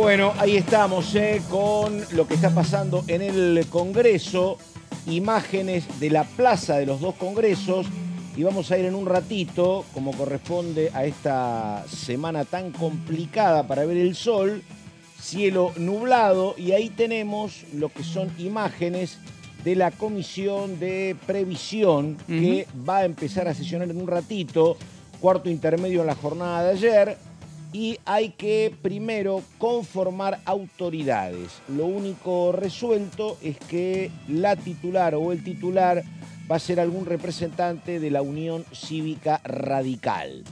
Bueno, ahí estamos eh, con lo que está pasando en el Congreso, imágenes de la plaza de los dos Congresos y vamos a ir en un ratito, como corresponde a esta semana tan complicada para ver el sol, cielo nublado y ahí tenemos lo que son imágenes de la comisión de previsión que va a empezar a sesionar en un ratito, cuarto intermedio en la jornada de ayer y hay que primero conformar autoridades. Lo único resuelto es que la titular o el titular va a ser algún representante de la Unión Cívica Radical.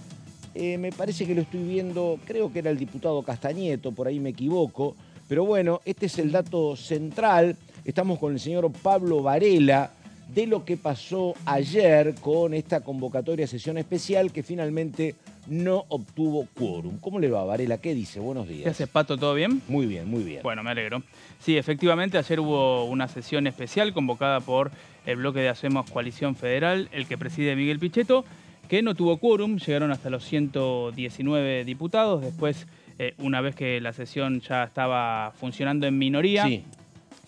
Eh, me parece que lo estoy viendo, creo que era el diputado Castañeto, por ahí me equivoco, pero bueno, este es el dato central. Estamos con el señor Pablo Varela de lo que pasó ayer con esta convocatoria sesión especial que finalmente no obtuvo quórum. ¿Cómo le va, Varela? ¿Qué dice? Buenos días. ¿Qué haces, Pato? ¿Todo bien? Muy bien, muy bien. Bueno, me alegro. Sí, efectivamente, ayer hubo una sesión especial convocada por el bloque de Hacemos Coalición Federal, el que preside Miguel Pichetto, que no tuvo quórum, llegaron hasta los 119 diputados, después, eh, una vez que la sesión ya estaba funcionando en minoría,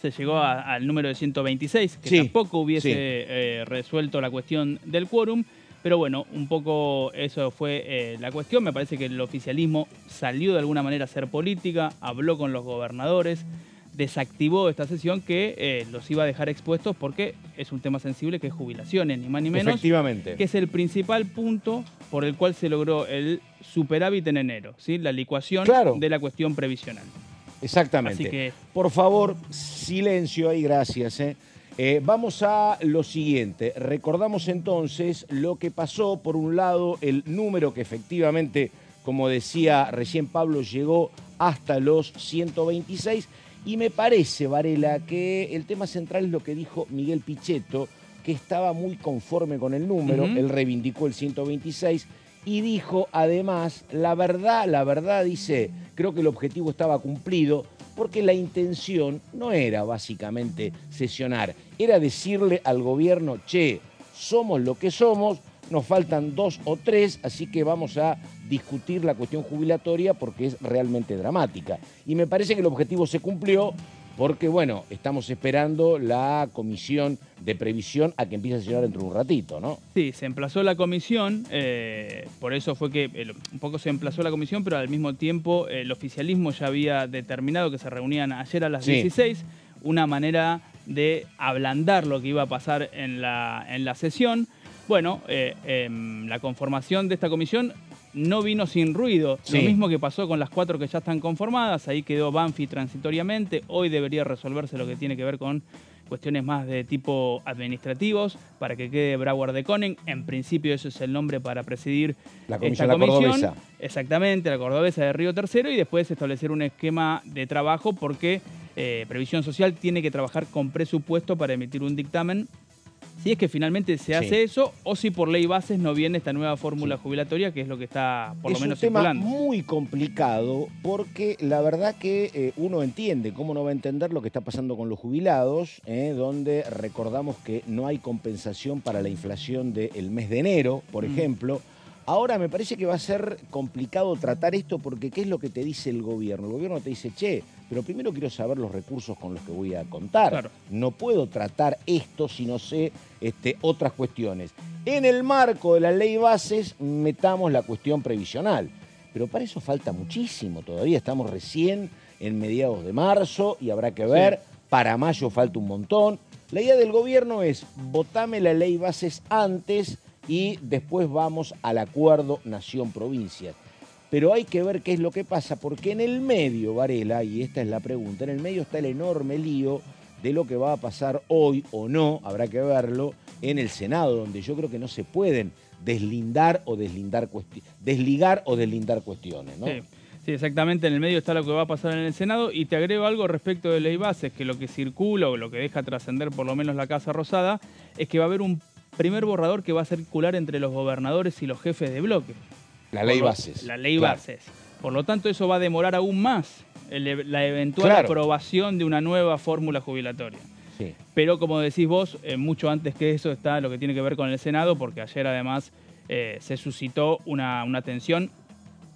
se llegó al número de 126, que tampoco hubiese eh, resuelto la cuestión del quórum. Pero bueno, un poco eso fue eh, la cuestión. Me parece que el oficialismo salió de alguna manera a hacer política, habló con los gobernadores, desactivó esta sesión que eh, los iba a dejar expuestos porque es un tema sensible que es jubilaciones, ni más ni menos. Efectivamente. Que es el principal punto por el cual se logró el superávit en enero, ¿sí? la licuación de la cuestión previsional. Exactamente. Así que... Por favor, silencio y gracias. ¿eh? Eh, vamos a lo siguiente. Recordamos entonces lo que pasó, por un lado, el número que efectivamente, como decía recién Pablo, llegó hasta los 126. Y me parece, Varela, que el tema central es lo que dijo Miguel Pichetto, que estaba muy conforme con el número, él reivindicó el 126 y dijo además, la verdad, la verdad dice, creo que el objetivo estaba cumplido, porque la intención no era básicamente sesionar, era decirle al gobierno, che, somos lo que somos, nos faltan dos o tres, así que vamos a discutir la cuestión jubilatoria porque es realmente dramática. Y me parece que el objetivo se cumplió, porque bueno, estamos esperando la comisión de previsión a que empiece a sesionar dentro de un ratito, ¿no? Sí, se emplazó la comisión, eh, por eso fue que eh, un poco se emplazó la comisión, pero al mismo tiempo eh, el oficialismo ya había determinado que se reunían ayer a las 16, una manera de ablandar lo que iba a pasar en la, en la sesión. Bueno, em, la conformación de esta comisión no vino sin ruido. Lo mismo que pasó con las cuatro que ya están conformadas, ahí quedó Banfi transitoriamente, hoy debería resolverse lo que tiene que ver con cuestiones más de tipo administrativos para que quede Broward de Conen. En principio ese es el nombre para presidir la comisión, Exactamente, la cordobesa de Río Tercero y después establecer un esquema de trabajo porque eh, Previsión Social tiene que trabajar con presupuesto para emitir un dictamen si es que finalmente se hace eso o si por ley bases no viene esta nueva fórmula jubilatoria, que es lo que está por lo menos un tema muy complicado porque la verdad que eh, uno entiende, cómo no va a entender lo que está pasando con los jubilados, eh? donde recordamos que no hay compensación para la inflación del mes de enero, por mm. ejemplo. Ahora me parece que va a ser complicado tratar esto porque ¿qué es lo que te dice el gobierno? El gobierno te dice, che, pero primero quiero saber los recursos con los que voy a contar. No puedo tratar esto si no sé este, otras cuestiones. En el marco de la ley bases metamos la cuestión previsional, pero para eso falta muchísimo todavía. Estamos recién en mediados de marzo y habrá que ver. Para mayo falta un montón. La idea del gobierno es votame la ley bases antes y después vamos al acuerdo nación-provincia. Pero hay que ver qué es lo que pasa, porque en el medio, Varela, y esta es la pregunta, en el medio está el enorme lío de lo que va a pasar hoy o no, habrá que verlo, en el Senado, donde yo creo que no se pueden deslindar o deslindar desligar o deslindar cuestiones, Sí. Sí, exactamente, en el medio está lo que va a pasar en el Senado y te agrego algo respecto de ley bases, que lo que circula o lo que deja trascender por lo menos la Casa Rosada es que va a haber un primer borrador que va a circular entre los gobernadores y los jefes de bloque. La ley bases. La ley bases. Por lo tanto, eso va a demorar aún más e-, la eventual aprobación de una nueva fórmula jubilatoria. Sí. Pero como decís vos, eh, mucho antes que eso está lo que tiene que ver con el Senado, porque ayer además eh, se suscitó una, tensión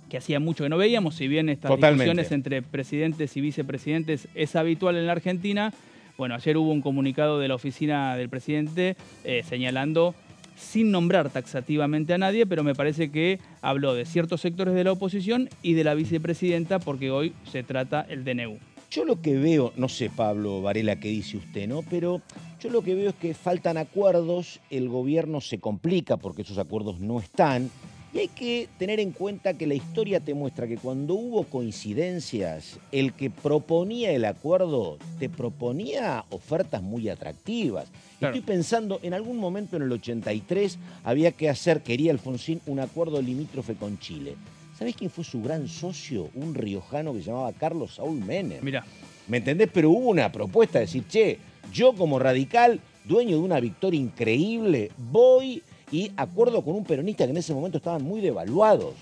que hacía mucho que no veíamos, si bien estas Totalmente. entre presidentes y vicepresidentes es habitual en la Argentina, bueno, ayer hubo un comunicado de la oficina del presidente eh, señalando sin nombrar taxativamente a nadie, pero me parece que habló de ciertos sectores de la oposición y de la vicepresidenta porque hoy se trata el DNU. Yo lo que veo, no sé Pablo Varela qué dice usted, ¿no? Pero yo lo que veo es que faltan acuerdos, el gobierno se complica porque esos acuerdos no están, y hay que tener en cuenta que la historia te muestra que cuando hubo coincidencias, el que proponía el acuerdo te proponía ofertas muy atractivas. Estoy pensando, en algún momento en el 83 había que hacer, quería Alfonsín, un acuerdo limítrofe con Chile. ¿Sabés quién fue su gran socio? Un riojano que se llamaba Carlos Saúl Menem. Mira, ¿Me entendés? Pero hubo una propuesta de decir, che, yo como radical, dueño de una victoria increíble, voy y acuerdo con un peronista que en ese momento estaban muy devaluados.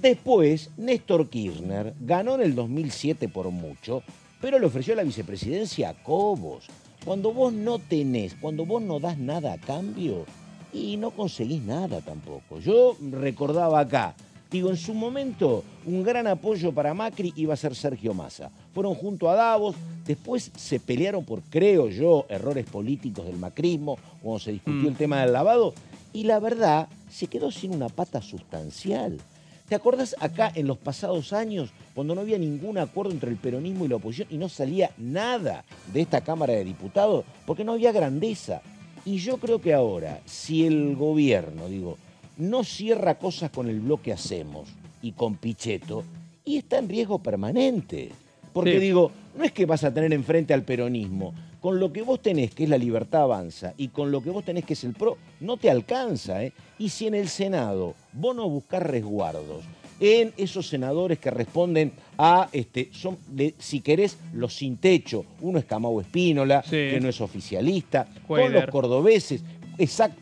Después, Néstor Kirchner ganó en el 2007 por mucho, pero le ofreció la vicepresidencia a Cobos. Cuando vos no tenés, cuando vos no das nada a cambio y no conseguís nada tampoco. Yo recordaba acá, digo, en su momento un gran apoyo para Macri iba a ser Sergio Massa. Fueron junto a Davos, después se pelearon por, creo yo, errores políticos del macrismo, cuando se discutió mm. el tema del lavado, y la verdad se quedó sin una pata sustancial. ¿Te acuerdas acá en los pasados años, cuando no había ningún acuerdo entre el peronismo y la oposición y no salía nada de esta Cámara de Diputados? Porque no había grandeza. Y yo creo que ahora, si el gobierno, digo, no cierra cosas con el bloque Hacemos y con Pichetto, y está en riesgo permanente. Porque digo, no es que vas a tener enfrente al peronismo, con lo que vos tenés, que es la libertad avanza, y con lo que vos tenés, que es el PRO, no te alcanza. ¿eh? Y si en el Senado vos no buscás resguardos, en esos senadores que responden a, este, son, si querés, los sin techo, uno es Camau Espínola, que no es oficialista, con los cordobeses, exacto,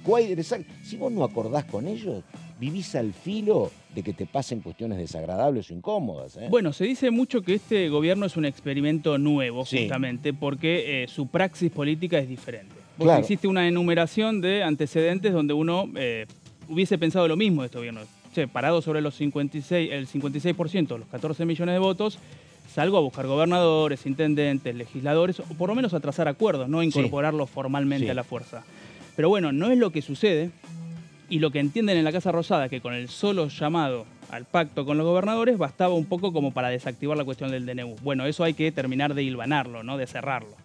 si vos no acordás con ellos, vivís al filo de que te pasen cuestiones desagradables o incómodas. ¿eh? Bueno, se dice mucho que este gobierno es un experimento nuevo, justamente, porque eh, su praxis política es diferente. existe una enumeración de antecedentes donde uno eh, hubiese pensado lo mismo de este gobierno. parado sobre los 56, el 56%, los 14 millones de votos, salgo a buscar gobernadores, intendentes, legisladores, o por lo menos a trazar acuerdos, no incorporarlos formalmente a la fuerza. Pero bueno, no es lo que sucede. Y lo que entienden en la Casa Rosada, que con el solo llamado al pacto con los gobernadores bastaba un poco como para desactivar la cuestión del DNU. Bueno, eso hay que terminar de hilvanarlo, ¿no? de cerrarlo.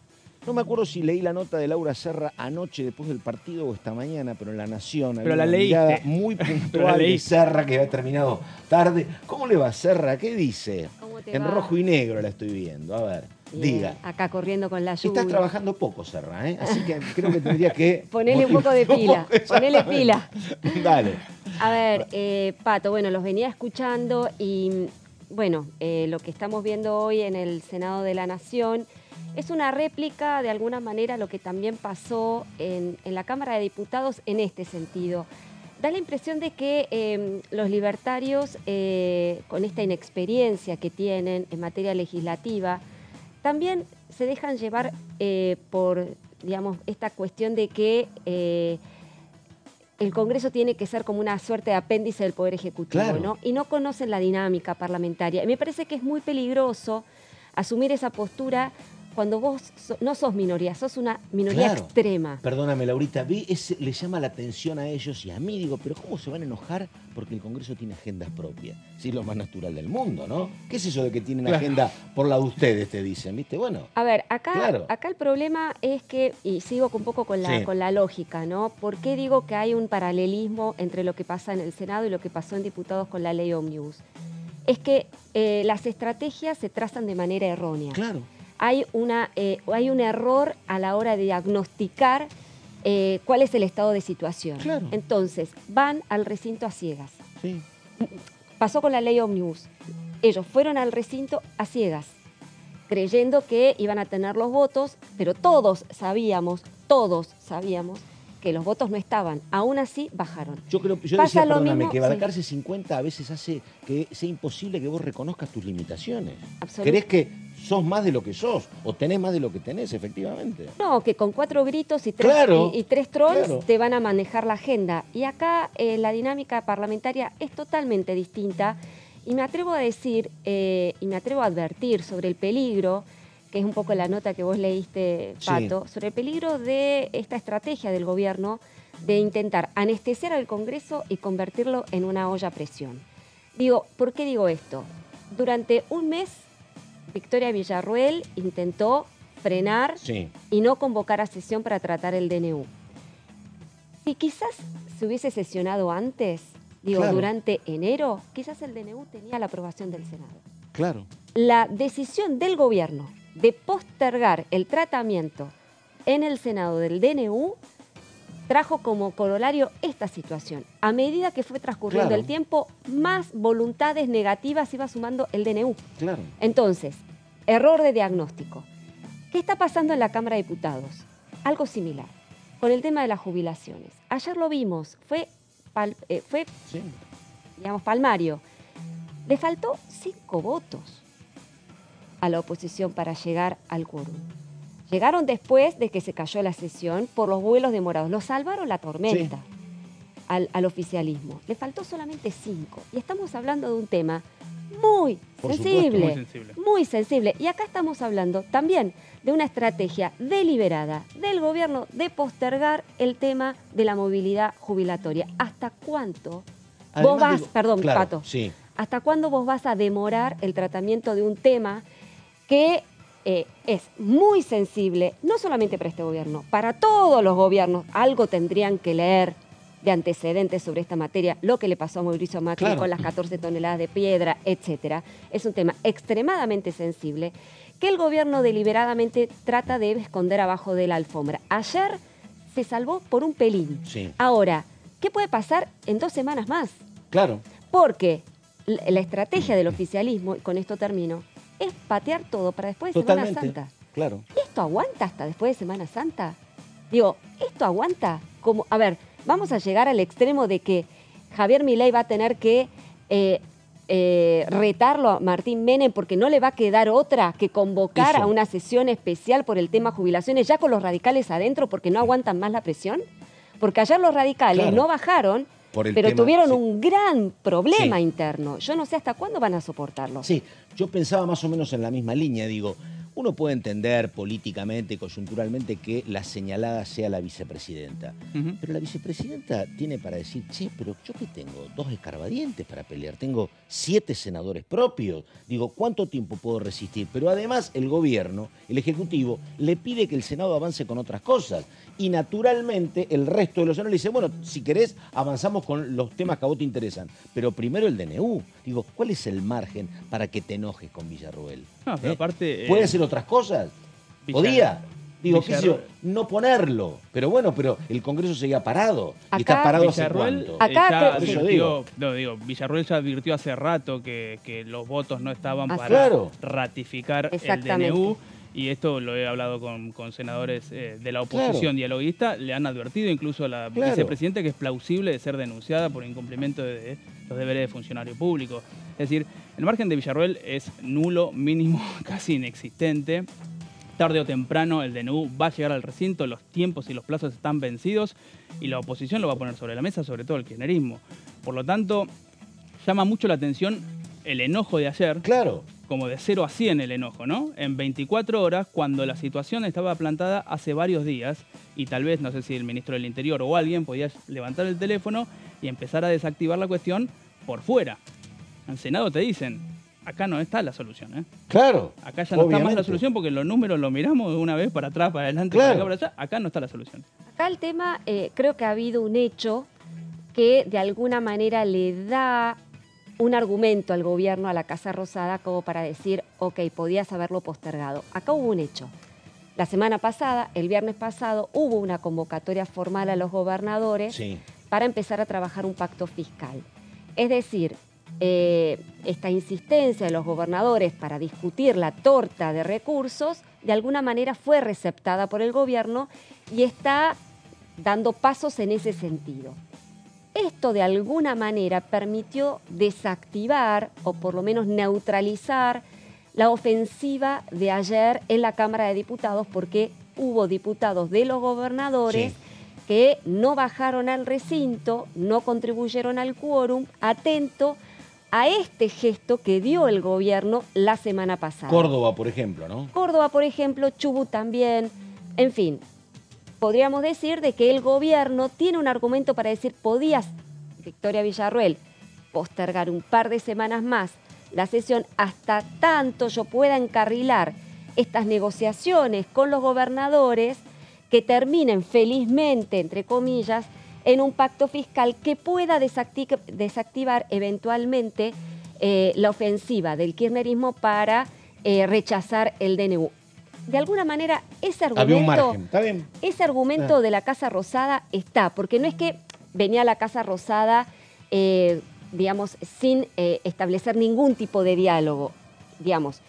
No me acuerdo si leí la nota de Laura Serra anoche después del partido o esta mañana, pero en La Nación. Pero la leí. Muy puntual de Serra que había terminado tarde. ¿Cómo le va Serra? ¿Qué dice? en rojo y negro la estoy viendo. A ver. diga. Acá corriendo con la lluvia. Estás trabajando poco, Serra, ¿eh? así que creo que tendría que... Ponele un poco de pila, ponele pila. Dale. A ver, eh, Pato, bueno, los venía escuchando y, mm, bueno, eh, lo que estamos viendo hoy en el Senado de la Nación es una réplica, de alguna manera, lo que también pasó en, la Cámara de Diputados en este sentido. Da la impresión de que em, los libertarios, eh, con esta inexperiencia que tienen en materia legislativa, también se dejan llevar eh, por, digamos, esta cuestión de que eh, el Congreso tiene que ser como una suerte de apéndice del Poder Ejecutivo, ¿no? Y no conocen la dinámica parlamentaria. Y me parece que es muy peligroso asumir esa postura cuando vos no sos minoría, sos una minoría extrema. Perdóname, Laurita, vi le llama la atención a ellos y a mí, digo, pero ¿cómo se van a enojar? Porque el Congreso tiene agendas propias. Si es lo más natural del mundo, ¿no? ¿Qué es eso de que tienen agenda por la de ustedes, te dicen, viste? Bueno. A ver, acá, acá el problema es que, y sigo un poco con la, con la lógica, ¿no? ¿Por qué digo que hay un paralelismo entre lo que pasa en el Senado y lo que pasó en diputados con la ley Omnibus? Es que eh, las estrategias se trazan de manera errónea. Claro hay, una, eh, hay un error a la hora de diagnosticar eh, cuál es el estado de situación. Entonces, van al recinto a ciegas. Pasó con la ley Omnibus. Ellos fueron al recinto a ciegas, creyendo que iban a tener los votos, pero todos sabíamos, todos sabíamos que los votos no estaban. Aún así, bajaron. Yo creo, yo que barcarse 50 a veces hace que sea imposible que vos reconozcas tus limitaciones. Absolutamente. que sos más de lo que sos o tenés más de lo que tenés, efectivamente. No, que con cuatro gritos y tres, y, tres trolls te van a manejar la agenda. Y acá eh, la dinámica parlamentaria es totalmente distinta y me atrevo a decir eh, y me atrevo a advertir sobre el peligro que es un poco la nota que vos leíste, Pato, sobre el peligro de esta estrategia del gobierno de intentar anestesiar al Congreso y convertirlo en una olla a presión. Digo, ¿por qué digo esto? Durante un mes Victoria Villarruel intentó frenar y no convocar a sesión para tratar el DNU. Si quizás se hubiese sesionado antes, digo, durante enero, quizás el DNU tenía la aprobación del Senado. Claro. La decisión del gobierno de postergar el tratamiento en el Senado del DNU trajo como corolario esta situación. A medida que fue transcurriendo el tiempo, más voluntades negativas iba sumando el DNU. Claro. Entonces, error de diagnóstico. ¿Qué está pasando en la Cámara de Diputados? Algo similar, con el tema de las jubilaciones. Ayer lo vimos, fue, eh, fue digamos, palmario. Le faltó cinco votos a la oposición para llegar al quórum. Llegaron después de que se cayó la sesión por los vuelos demorados. Los salvaron la tormenta al, oficialismo. Le faltó solamente cinco. Y estamos hablando de un tema muy sensible, muy sensible. Y acá estamos hablando también de una estrategia deliberada del gobierno de postergar el tema de la movilidad jubilatoria. ¿Hasta cuánto vos vas, perdón, hasta cuándo vos vas a demorar el tratamiento de un tema que eh, es muy sensible, no solamente para este gobierno, para todos los gobiernos. Algo tendrían que leer de antecedentes sobre esta materia, lo que le pasó a Mauricio Macri con las 14 toneladas de piedra, etcétera. Es un tema extremadamente sensible que el gobierno deliberadamente trata de esconder abajo de la alfombra. Ayer se salvó por un pelín. Ahora, ¿qué puede pasar en dos semanas más? Claro. Porque la estrategia del oficialismo, y con esto termino, es patear todo para después de Semana Santa. Claro. ¿Esto aguanta hasta después de Semana Santa? Digo, ¿esto aguanta? Como, a ver, vamos a llegar al extremo de que Javier Milei va a tener que eh, eh, retarlo a Martín Menem porque no le va a quedar otra que convocar a una sesión especial por el tema jubilaciones ya con los radicales adentro porque no aguantan más la presión? Porque ayer los radicales no bajaron pero tuvieron un gran problema interno. Yo no sé hasta cuándo van a soportarlo. Sí, yo pensaba más o menos en la misma línea, digo. Uno puede entender políticamente, coyunturalmente, que la señalada sea la vicepresidenta. Pero la vicepresidenta tiene para decir, sí, pero yo que tengo dos escarbadientes para pelear, tengo siete senadores propios. Digo, ¿cuánto tiempo puedo resistir? Pero además el gobierno, el Ejecutivo, le pide que el Senado avance con otras cosas. Y naturalmente el resto de los senadores le dice, bueno, si querés avanzamos con los temas que a vos te interesan. Pero primero el DNU. Digo, ¿cuál es el margen para que te enojes con Villarruel? ¿Eh? aparte... Eh, otras cosas? ¿Podía? Digo, no ponerlo. Pero bueno, pero el Congreso seguía parado. está parado Villarruel, hace cuánto. advirtió, Villarruel ya advirtió hace rato que, que los votos no estaban para ratificar el DNU y esto lo he hablado con, senadores eh, de la oposición dialoguista, le han advertido incluso a la vicepresidenta que es plausible de ser denunciada por incumplimiento de, los deberes de funcionario público. Es decir, el margen de Villarroel es nulo, mínimo, casi inexistente. Tarde o temprano el DNU va a llegar al recinto, los tiempos y los plazos están vencidos y la oposición lo va a poner sobre la mesa, sobre todo el kirchnerismo. Por lo tanto, llama mucho la atención el enojo de ayer. Claro como de 0 a 100 el enojo, ¿no? En 24 horas, cuando la situación estaba plantada hace varios días, y tal vez, no sé si el ministro del Interior o alguien podía levantar el teléfono y empezar a desactivar la cuestión por fuera. En Senado te dicen, acá no está la solución, ¿eh? Claro. Acá ya no está más la solución porque los números los miramos de una vez para atrás, para adelante, para acá, para allá. Acá no está la solución. Acá el tema, eh, creo que ha habido un hecho que de alguna manera le da un argumento al gobierno, a la Casa Rosada, como para decir, ok, podías haberlo postergado. Acá hubo un hecho. La semana pasada, el viernes pasado, hubo una convocatoria formal a los gobernadores para empezar a trabajar un pacto fiscal. Es decir, eh, esta insistencia de los gobernadores para discutir la torta de recursos, de alguna manera fue receptada por el gobierno y está dando pasos en ese sentido. Esto de alguna manera permitió desactivar o por lo menos neutralizar la ofensiva de ayer en la Cámara de Diputados porque hubo diputados de los gobernadores que no bajaron al recinto, no contribuyeron al quórum, atento a este gesto que dio el gobierno la semana pasada. Córdoba, por ejemplo, ¿no? Córdoba, por ejemplo, Chubut también, en fin, podríamos decir de que el gobierno tiene un argumento para decir, podías, Victoria Villarruel, postergar un par de semanas más la sesión hasta tanto yo pueda encarrilar estas negociaciones con los gobernadores que terminen felizmente, entre comillas, en un pacto fiscal que pueda desactivar eventualmente eh, la ofensiva del kirchnerismo para eh, rechazar el DNU de alguna manera ese argumento, Ese argumento ah. de la Casa Rosada está, porque no es que venía la Casa Rosada, eh, digamos, sin eh, establecer ningún tipo de diálogo, digamos.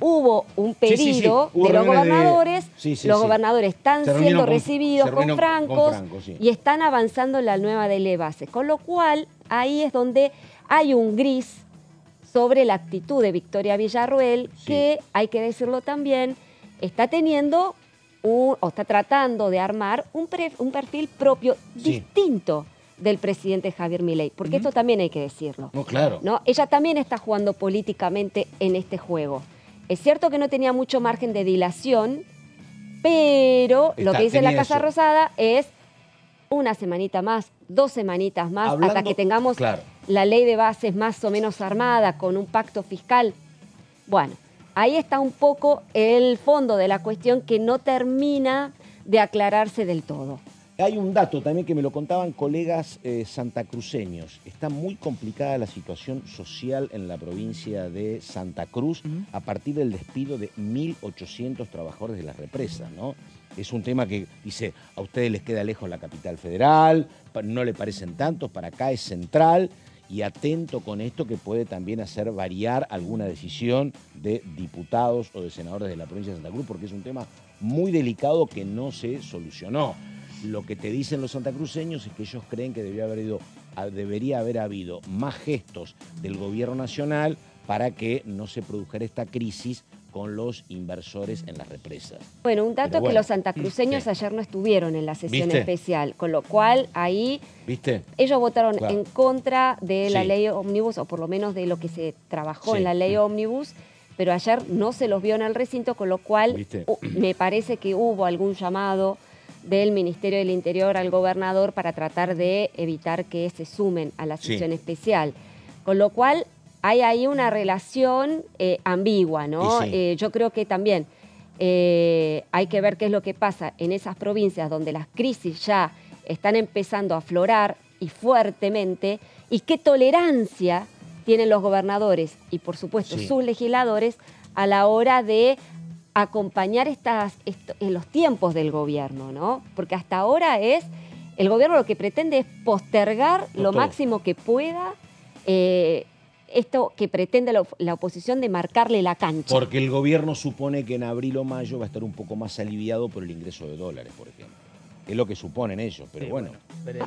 Hubo un pedido de los gobernadores, los gobernadores están siendo recibidos con francos y están avanzando en la nueva de base, con lo cual ahí es donde hay un gris sobre la actitud de Victoria Villarruel, que hay que decirlo también, está teniendo o está tratando de armar un, perfil propio distinto del presidente Javier Milei, porque esto también hay que decirlo. claro. ¿no? Ella también está jugando políticamente en este juego. Es cierto que no tenía mucho margen de dilación, pero lo que dice la Casa Rosada es una semanita más, dos semanitas más, hasta que tengamos la ley de bases más o menos armada con un pacto fiscal. Bueno, Ahí está un poco el fondo de la cuestión que no termina de aclararse del todo. Hay un dato también que me lo contaban colegas eh, santacruceños. Está muy complicada la situación social en la provincia de Santa Cruz a partir del despido de 1.800 trabajadores de la represa. ¿no? Es un tema que dice, a ustedes les queda lejos la capital federal, no le parecen tantos, para acá es central y atento con esto que puede también hacer variar alguna decisión de diputados o de senadores de la provincia de Santa Cruz, porque es un tema muy delicado que no se solucionó. Lo que te dicen los santacruceños es que ellos creen que debería haber habido más gestos del gobierno nacional para que no se produjera esta crisis con los inversores en la represa. Bueno, un dato que los santacruceños ayer no estuvieron en la sesión especial, con lo cual ahí ¿Viste? ellos votaron en contra de la ley ómnibus, o por lo menos de lo que se trabajó en la ley mm. ómnibus, pero ayer no se los vio en el recinto, con lo cual me parece que hubo algún llamado del Ministerio del Interior al gobernador para tratar de evitar que se sumen a la sesión especial. Con lo cual, hay ahí una relación eh, ambigua, ¿no? Eh, yo creo que también eh, hay que ver qué es lo que pasa en esas provincias donde las crisis ya están empezando a aflorar y fuertemente, y qué tolerancia tienen los gobernadores y por supuesto sus legisladores a la hora de acompañar estas, en los tiempos del gobierno, ¿no? Porque hasta ahora es, el gobierno lo que pretende es postergar lo máximo que pueda esto que pretende la, oposición de marcarle la cancha. Porque el gobierno supone que en abril o mayo va a estar un poco más aliviado por el ingreso de dólares, por ejemplo. Es lo que suponen ellos, pero bueno.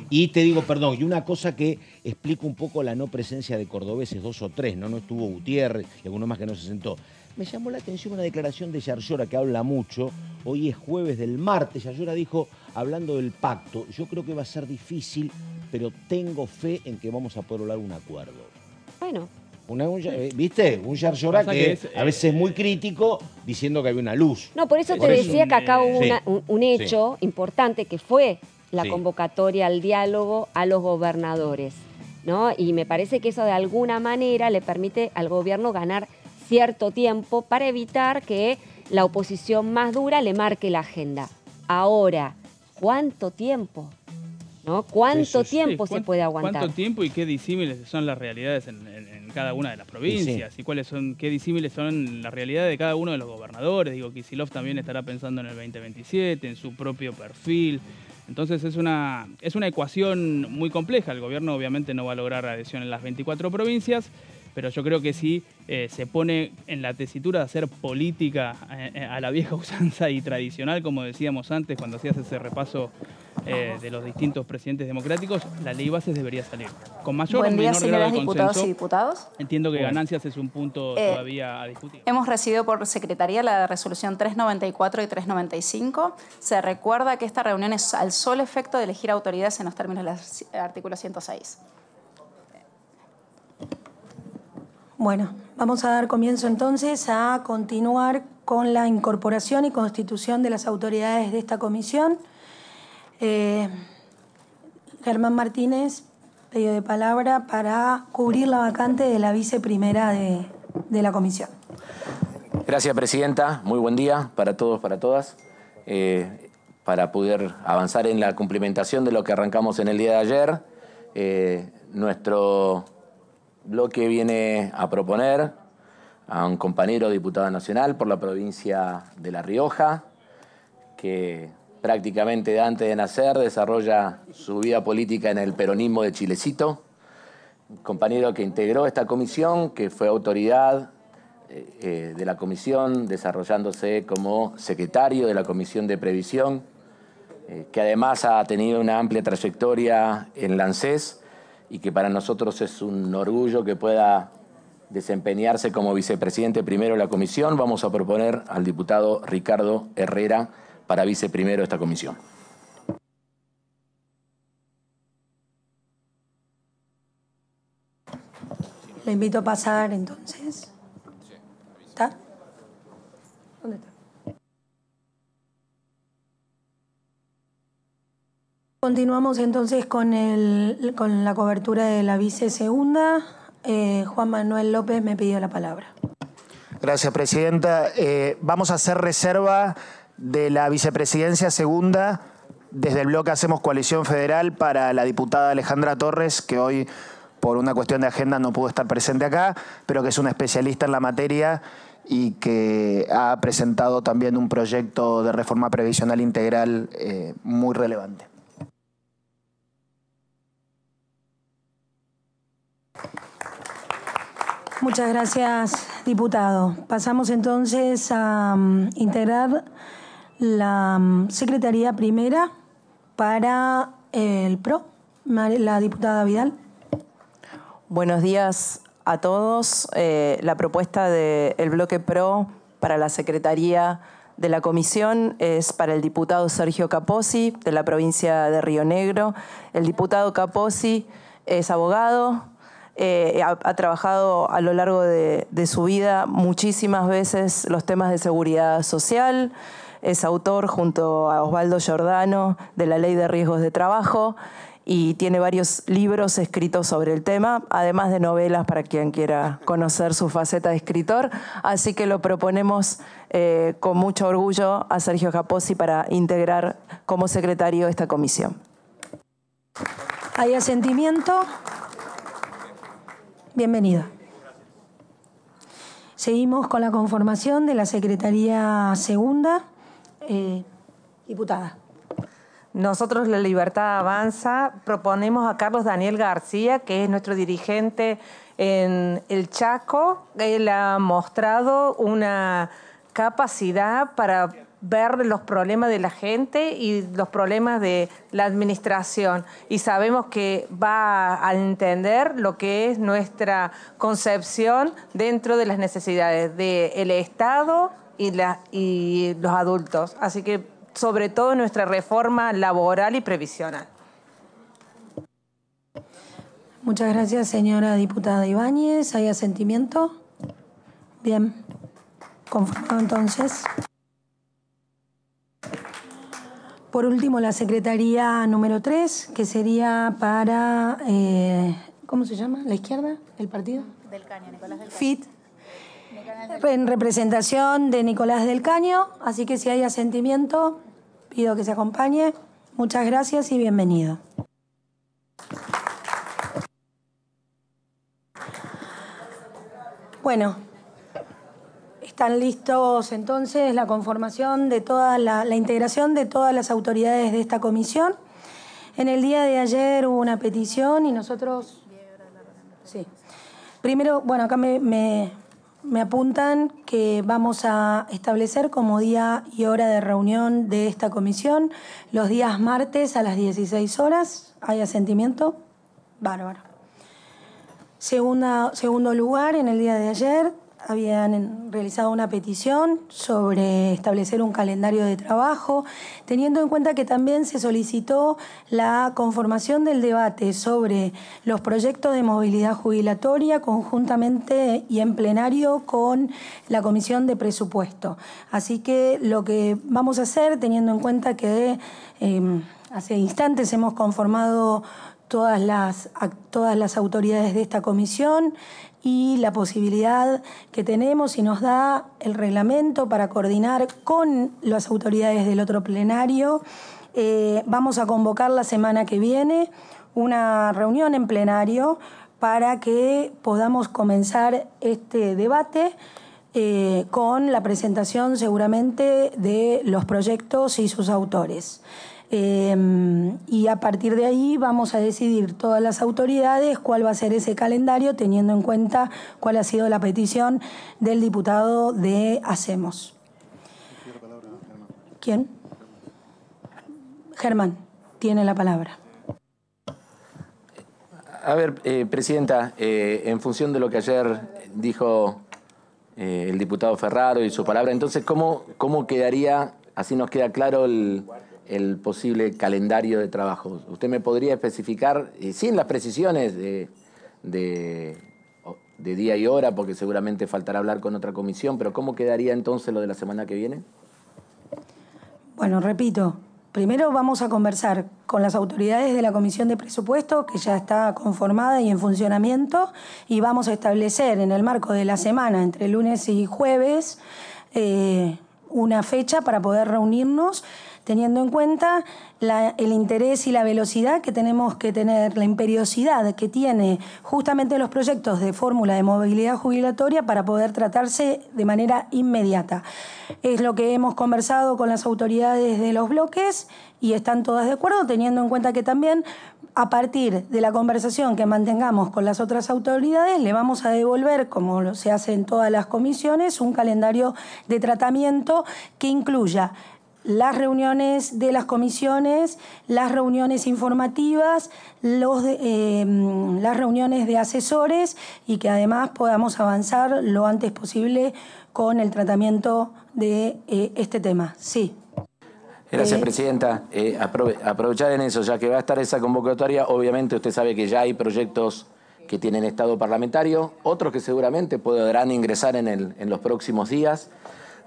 y te digo, perdón, y una cosa que explica un poco la no presencia de cordobeses, dos o tres, ¿no? No estuvo Gutiérrez y alguno más que no se sentó. Me llamó la atención una declaración de Yarlora que habla mucho. Hoy es jueves del martes. Yarlora dijo, hablando del pacto, yo creo que va a ser difícil, pero tengo fe en que vamos a poder hablar un acuerdo. Bueno, eh, ¿Viste? Un que, a veces es eh, muy crítico diciendo que había una luz. No, por eso te decía que acá hubo un, hecho importante que fue la convocatoria al diálogo a los gobernadores. ¿no? Y me parece que eso de alguna manera le permite al gobierno ganar cierto tiempo para evitar que la oposición más dura le marque la agenda. Ahora, ¿cuánto tiempo? ¿Cuánto tiempo se puede aguantar? ¿Cuánto tiempo y qué disímiles son las realidades en, cada una de las provincias? ¿Y cuáles son, qué disímiles son las realidades de cada uno de los gobernadores? Digo, Kisilov también estará pensando en el 2027, en su propio perfil. Entonces es una, es una ecuación muy compleja. El gobierno obviamente no va a lograr adhesión en las 24 provincias, pero yo creo que sí eh, se pone en la tesitura de hacer política a, eh, eh, a la vieja usanza y tradicional, como decíamos antes cuando hacías ese repaso eh, de los distintos presidentes democráticos, la ley bases debería salir. Con mayor o menor grado diputados de consenso, y diputados. Entiendo que ganancias es un punto eh, todavía a discutir. Hemos recibido por Secretaría la resolución 394 y 395. Se recuerda que esta reunión es al solo efecto de elegir autoridades en los términos del eh, artículo 106. Bueno, vamos a dar comienzo entonces a continuar con la incorporación y constitución de las autoridades de esta comisión. Eh, Germán Martínez, pedido de palabra para cubrir la vacante de la viceprimera de, de la comisión. Gracias, Presidenta. Muy buen día para todos, para todas. Eh, para poder avanzar en la cumplimentación de lo que arrancamos en el día de ayer, eh, nuestro bloque viene a proponer a un compañero diputado nacional por la provincia de La Rioja, que prácticamente antes de nacer, desarrolla su vida política en el peronismo de Chilecito, compañero que integró esta comisión, que fue autoridad eh, eh, de la comisión, desarrollándose como secretario de la comisión de previsión, eh, que además ha tenido una amplia trayectoria en Lancés y que para nosotros es un orgullo que pueda desempeñarse como vicepresidente primero de la comisión. Vamos a proponer al diputado Ricardo Herrera para viceprimero de esta comisión. Le invito a pasar entonces. ¿Está? ¿Dónde está? Continuamos entonces con, el, con la cobertura de la vice segunda. Eh, Juan Manuel López me pidió la palabra. Gracias, Presidenta. Eh, vamos a hacer reserva de la vicepresidencia segunda, desde el bloque hacemos coalición federal para la diputada Alejandra Torres, que hoy por una cuestión de agenda no pudo estar presente acá, pero que es una especialista en la materia y que ha presentado también un proyecto de reforma previsional integral eh, muy relevante. Muchas gracias, diputado. Pasamos entonces a mm, integrar la mm, Secretaría Primera para el PRO, la diputada Vidal. Buenos días a todos. Eh, la propuesta del bloque PRO para la Secretaría de la Comisión es para el diputado Sergio Capozzi, de la provincia de Río Negro. El diputado Capozzi es abogado, eh, ha, trabajado a lo largo de su vida muchísimas veces los temas de seguridad social. Es autor junto a Osvaldo Giordano de la Ley de Riesgos de Trabajo y tiene varios libros escritos sobre el tema, además de novelas para quien quiera conocer su faceta de escritor. Así que lo proponemos eh, con mucho orgullo a Sergio Capozzi para integrar como secretario esta comisión. ¿Hay asentimiento? Bienvenido. Seguimos con la conformación de la Secretaría Segunda. Eh, diputada. Nosotros, La Libertad Avanza, proponemos a Carlos Daniel García, que es nuestro dirigente en el Chaco. Él ha mostrado una capacidad para ver los problemas de la gente y los problemas de la administración. Y sabemos que va a entender lo que es nuestra concepción dentro de las necesidades del Estado, y, la, y los adultos. Así que sobre todo nuestra reforma laboral y previsional. Muchas gracias, señora diputada Ibáñez. ¿Hay asentimiento? Bien. Conformado entonces. Por último, la secretaría número 3, que sería para, eh, ¿cómo se llama? ¿La izquierda? ¿El partido? Del Nicolás del FIT en representación de Nicolás del Caño, así que si hay asentimiento, pido que se acompañe. Muchas gracias y bienvenido. Bueno, están listos entonces la conformación de toda la, integración de todas las autoridades de esta comisión. En el día de ayer hubo una petición y nosotros... Sí. Primero, bueno, acá me me apuntan que vamos a establecer como día y hora de reunión de esta comisión los días martes a las 16 horas. ¿Hay asentimiento? Bárbaro. segundo lugar, en el día de ayer habían realizado una petición sobre establecer un calendario de trabajo, teniendo en cuenta que también se solicitó la conformación del debate sobre los proyectos de movilidad jubilatoria conjuntamente y en plenario con la Comisión de Presupuesto. Así que lo que vamos a hacer, teniendo en cuenta que em, hace instantes hemos conformado todas las, todas las autoridades de esta comisión, y la posibilidad que tenemos y nos da el reglamento para coordinar con las autoridades del otro plenario. Eh, vamos a convocar la semana que viene una reunión en plenario para que podamos comenzar este debate eh, con la presentación seguramente de los proyectos y sus autores. Em, y a partir de ahí vamos a decidir todas las autoridades cuál va a ser ese calendario, teniendo en cuenta cuál ha sido la petición del diputado de Hacemos. ¿Quién? Germán, tiene la palabra. A ver, eh, Presidenta, eh, en función de lo que ayer dijo eh, el diputado Ferraro y su palabra, entonces, ¿cómo, cómo quedaría, así nos queda claro el, el posible calendario de trabajo. ¿Usted me podría especificar, eh, sin las precisiones de, día y hora, porque seguramente faltará hablar con otra comisión, pero cómo quedaría entonces lo de la semana que viene? Bueno, repito, primero vamos a conversar con las autoridades de la Comisión de Presupuestos, que ya está conformada y en funcionamiento, y vamos a establecer en el marco de la semana, entre lunes y jueves, eh, una fecha para poder reunirnos teniendo en cuenta el interés y la velocidad que tenemos que tener, la imperiosidad que tiene justamente los proyectos de fórmula de movilidad jubilatoria para poder tratarse de manera inmediata. Es lo que hemos conversado con las autoridades de los bloques y están todas de acuerdo, teniendo en cuenta que también a partir de la conversación que mantengamos con las otras autoridades, le vamos a devolver, como se hace en todas las comisiones, un calendario de tratamiento que incluya las reuniones de las comisiones, las reuniones informativas, los eh, las reuniones de asesores y que además podamos avanzar lo antes posible con el tratamiento de eh, este tema. Sí. Gracias, eh, Presidenta. aprovechar en eso, ya que va a estar esa convocatoria, obviamente usted sabe que ya hay proyectos que tienen estado parlamentario, otros que seguramente podrán ingresar en, en los próximos días.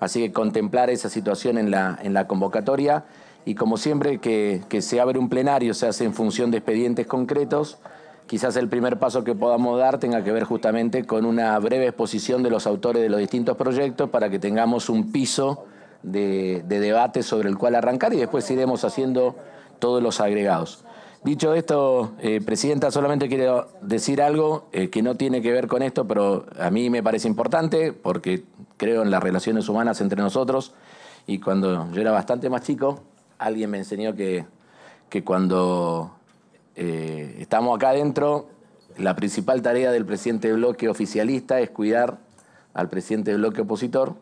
Así que contemplar esa situación en la, en la convocatoria y como siempre que, se abre un plenario, se hace en función de expedientes concretos, quizás el primer paso que podamos dar tenga que ver justamente con una breve exposición de los autores de los distintos proyectos para que tengamos un piso de debate sobre el cual arrancar y después iremos haciendo todos los agregados. Dicho esto, eh, Presidenta, solamente quiero decir algo eh, que no tiene que ver con esto, pero a mí me parece importante porque creo en las relaciones humanas entre nosotros y cuando yo era bastante más chico, alguien me enseñó que, que cuando eh, estamos acá adentro, la principal tarea del presidente de bloque oficialista es cuidar al presidente de bloque opositor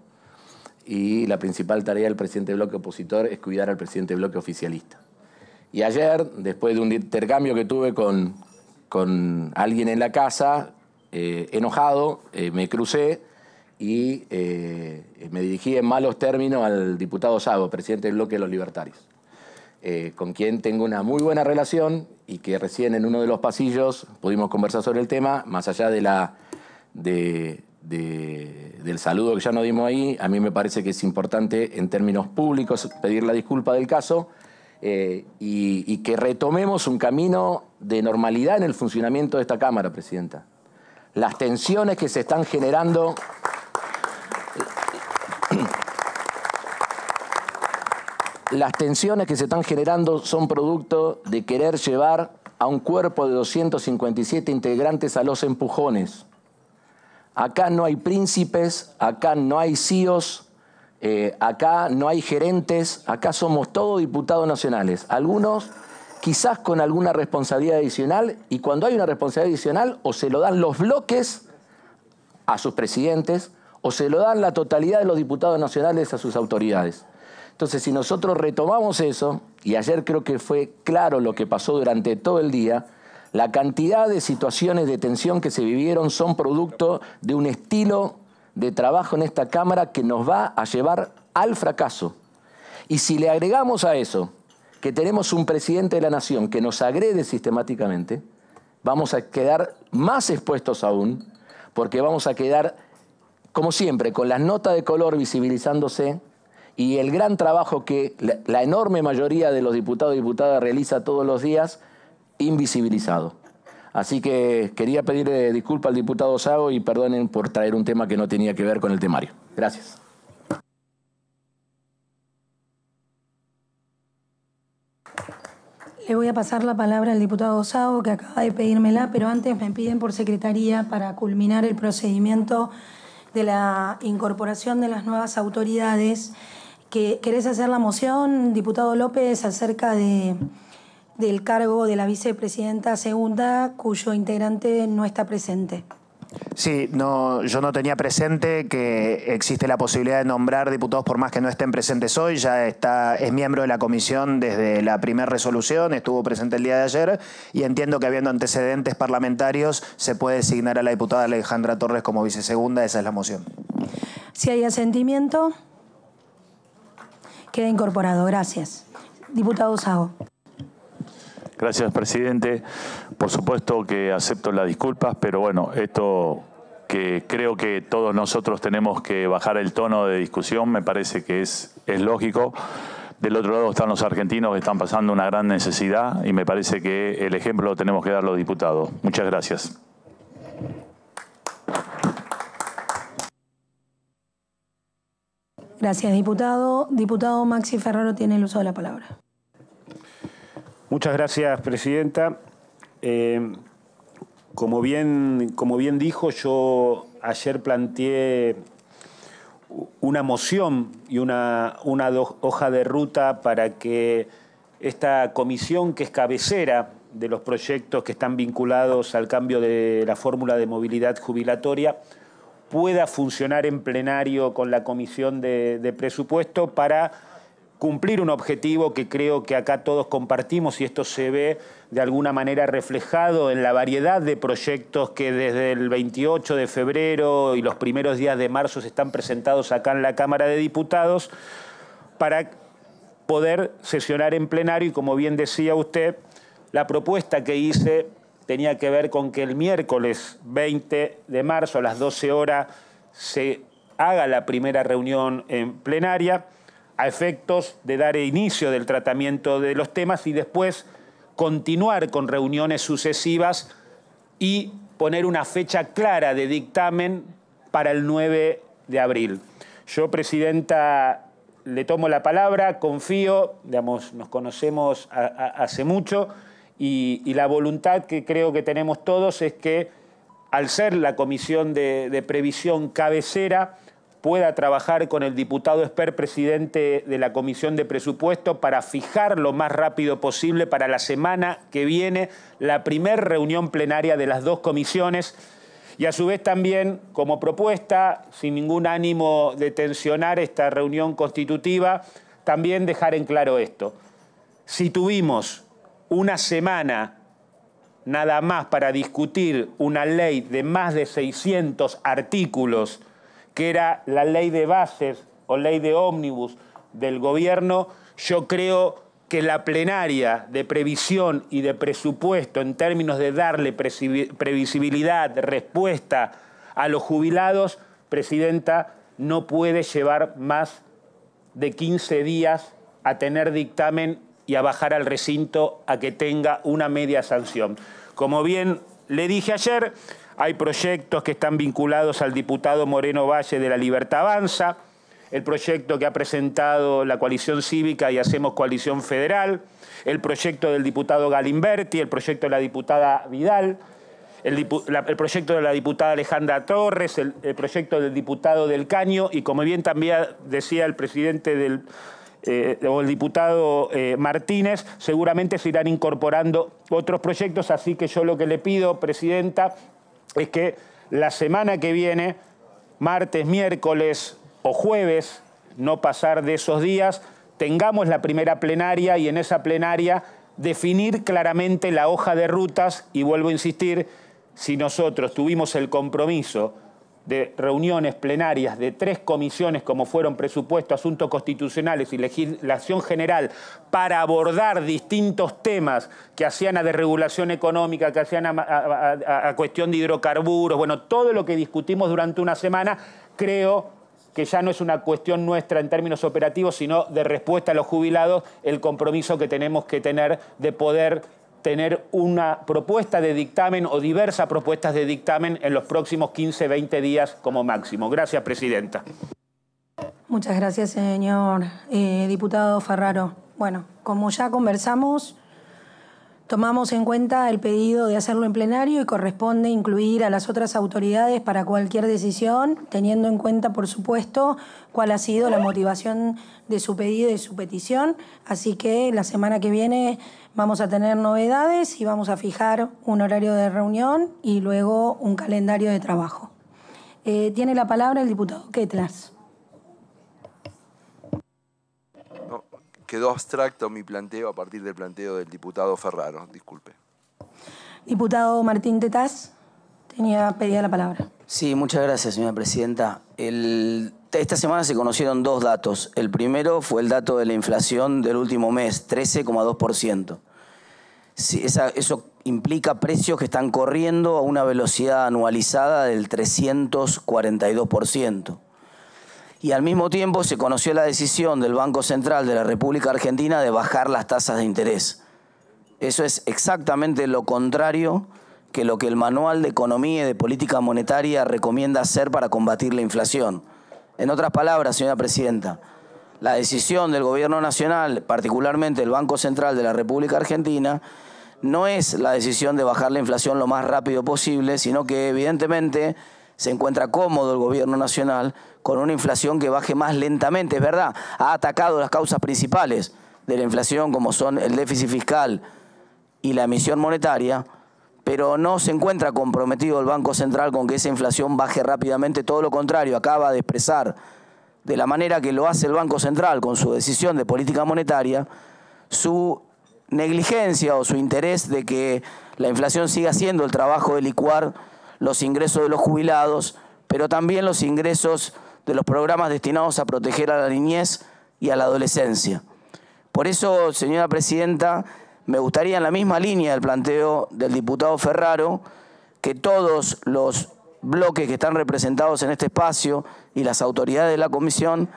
y la principal tarea del presidente de bloque opositor es cuidar al presidente de bloque oficialista. Y ayer, después de un intercambio que tuve con, alguien en la casa, eh, enojado, eh, me crucé y eh, me dirigí en malos términos al diputado Sago, presidente del bloque de los libertarios, con quien tengo una muy buena relación y que recién en uno de los pasillos pudimos conversar sobre el tema, más allá de la... del saludo que ya nos dimos ahí, a mí me parece que es importante en términos públicos pedir la disculpa del caso eh, y, que retomemos un camino de normalidad en el funcionamiento de esta Cámara, Presidenta. Las tensiones que se están generando... las tensiones que se están generando son producto de querer llevar a un cuerpo de 257 integrantes a los empujones. Acá no hay príncipes, acá no hay CIOs, e eh, acá no hay gerentes, acá somos todos diputados nacionales, algunos quizás con alguna responsabilidad adicional, y cuando hay una responsabilidad adicional, o se lo dan los bloques a sus presidentes, o se lo dan la totalidad de los diputados nacionales a sus autoridades. Entonces, si nosotros retomamos eso, y ayer creo que fue claro lo que pasó durante todo el día, la cantidad de situaciones de tensión que se vivieron son producto de un estilo de trabajo en esta Cámara que nos va a llevar al fracaso. Y si le agregamos a eso que tenemos un presidente de la Nación que nos agrede sistemáticamente, vamos a quedar más expuestos aún, porque vamos a quedar, como siempre, con las notas de color visibilizándose y el gran trabajo que la enorme mayoría de los diputados y diputadas realiza todos los días, invisibilizado. Así que quería pedir disculpa al diputado Sago y perdonen por traer un tema que no tenía que ver con el temario. Gracias. Le voy a pasar la palabra al diputado Sago, que acaba de pedírmela, pero antes me piden por secretaría para culminar el procedimiento de la incorporación de las nuevas autoridades. ¿Querés hacer la moción, diputado López, acerca de del cargo de la vicepresidenta segunda, cuyo integrante no está presente. Sí, no, yo no tenía presente que existe la posibilidad de nombrar diputados por más que no estén presentes hoy. Ya está, es miembro de la comisión desde la primera resolución, estuvo presente el día de ayer y entiendo que habiendo antecedentes parlamentarios se puede designar a la diputada Alejandra Torres como vicesegunda. Esa es la moción. Si hay asentimiento, queda incorporado. Gracias. Diputado Sago. Gracias, presidente. Por supuesto que acepto las disculpas, pero bueno, esto que creo que todos nosotros tenemos que bajar el tono de discusión, me parece que es, es lógico. Del otro lado están los argentinos que están pasando una gran necesidad y me parece que el ejemplo tenemos que dar los diputados. Muchas gracias. Gracias, diputado. Diputado Maxi Ferraro tiene el uso de la palabra. Muchas gracias, Presidenta. Eh, como, bien, como bien dijo, yo ayer planteé una moción y una, una hoja de ruta para que esta comisión que es cabecera de los proyectos que están vinculados al cambio de la fórmula de movilidad jubilatoria pueda funcionar en plenario con la comisión de presupuesto para cumplir un objetivo que creo que acá todos compartimos y esto se ve de alguna manera reflejado en la variedad de proyectos que desde el 28 de febrero y los primeros días de marzo se están presentados acá en la Cámara de Diputados para poder sesionar en plenario y como bien decía usted, la propuesta que hice tenía que ver con que el miércoles 20 de marzo a las 12 horas se haga la primera reunión en plenaria a efectos de dar inicio del tratamiento de los temas y después continuar con reuniones sucesivas y poner una fecha clara de dictamen para el 9 de abril. Yo, Presidenta, le tomo la palabra, confío, digamos, nos conocemos hace mucho y, la voluntad que creo que tenemos todos es que al ser la Comisión de Previsión cabecera, pueda trabajar con el diputado Esper, presidente de la Comisión de Presupuesto, para fijar lo más rápido posible para la semana que viene la primer reunión plenaria de las dos comisiones. Y a su vez también, como propuesta, sin ningún ánimo de tensionar esta reunión constitutiva, también dejar en claro esto. Si tuvimos una semana nada más para discutir una ley de más de 600 artículos, que era la ley de bases o ley de ómnibus del gobierno, yo creo que la plenaria de previsión y de presupuesto en términos de darle previsibilidad, respuesta a los jubilados, Presidenta, no puede llevar más de 15 días a tener dictamen y a bajar al recinto a que tenga una media sanción. Como bien le dije ayer, hay proyectos que están vinculados al diputado Moreno Valle de la Libertad Avanza, el proyecto que ha presentado la coalición cívica y hacemos coalición federal, el proyecto del diputado Galimberti, el proyecto de la diputada Vidal, el, proyecto de la diputada Alejandra Torres, el, proyecto del diputado del Caño y como bien también decía el presidente del... Eh, o el diputado eh, Martínez, seguramente se irán incorporando otros proyectos, así que yo lo que le pido, Presidenta, es que la semana que viene, martes, miércoles o jueves, no pasar de esos días, tengamos la primera plenaria y en esa plenaria definir claramente la hoja de rutas y vuelvo a insistir, si nosotros tuvimos el compromiso de reuniones plenarias de tres comisiones como fueron presupuesto, asuntos constitucionales y legislación general para abordar distintos temas que hacían a desregulación económica, que hacían a, a, cuestión de hidrocarburos, bueno, todo lo que discutimos durante una semana, creo que ya no es una cuestión nuestra en términos operativos, sino de respuesta a los jubilados, el compromiso que tenemos que tener de poder tener una propuesta de dictamen o diversas propuestas de dictamen en los próximos 15, 20 días como máximo. Gracias, Presidenta. Muchas gracias, señor eh, diputado Ferraro. Bueno, como ya conversamos, Tomamos en cuenta el pedido de hacerlo en plenario y corresponde incluir a las otras autoridades para cualquier decisión, teniendo en cuenta, por supuesto, cuál ha sido la motivación de su pedido y su petición. Así que la semana que viene vamos a tener novedades y vamos a fijar un horario de reunión y luego un calendario de trabajo. Eh, tiene la palabra el diputado Ketlas. quedó abstracto mi planteo a partir del planteo del diputado Ferraro. Disculpe. Diputado Martín Tetaz, tenía pedida la palabra. Sí, muchas gracias, señora presidenta. esta semana se conocieron dos datos. El primero fue el dato de la inflación del último mes, 13,2%. eso implica precios que están corriendo a una velocidad anualizada del 342% y al mismo tiempo se conoció la decisión del Banco Central de la República Argentina de bajar las tasas de interés. Eso es exactamente lo contrario que lo que el Manual de Economía y de Política Monetaria recomienda hacer para combatir la inflación. En otras palabras, señora Presidenta, la decisión del Gobierno Nacional, particularmente el Banco Central de la República Argentina, no es la decisión de bajar la inflación lo más rápido posible, sino que evidentemente se encuentra cómodo el Gobierno Nacional con una inflación que baje más lentamente, es verdad, ha atacado las causas principales de la inflación, como son el déficit fiscal y la emisión monetaria, pero no se encuentra comprometido el Banco Central con que esa inflación baje rápidamente, todo lo contrario, acaba de expresar de la manera que lo hace el Banco Central con su decisión de política monetaria, su negligencia o su interés de que la inflación siga siendo el trabajo de licuar los ingresos de los jubilados, pero también los ingresos de los programas destinados a proteger a la niñez y a la adolescencia. Por eso, señora Presidenta, me gustaría en la misma línea del planteo del diputado Ferraro, que todos los bloques que están representados en este espacio y las autoridades de la Comisión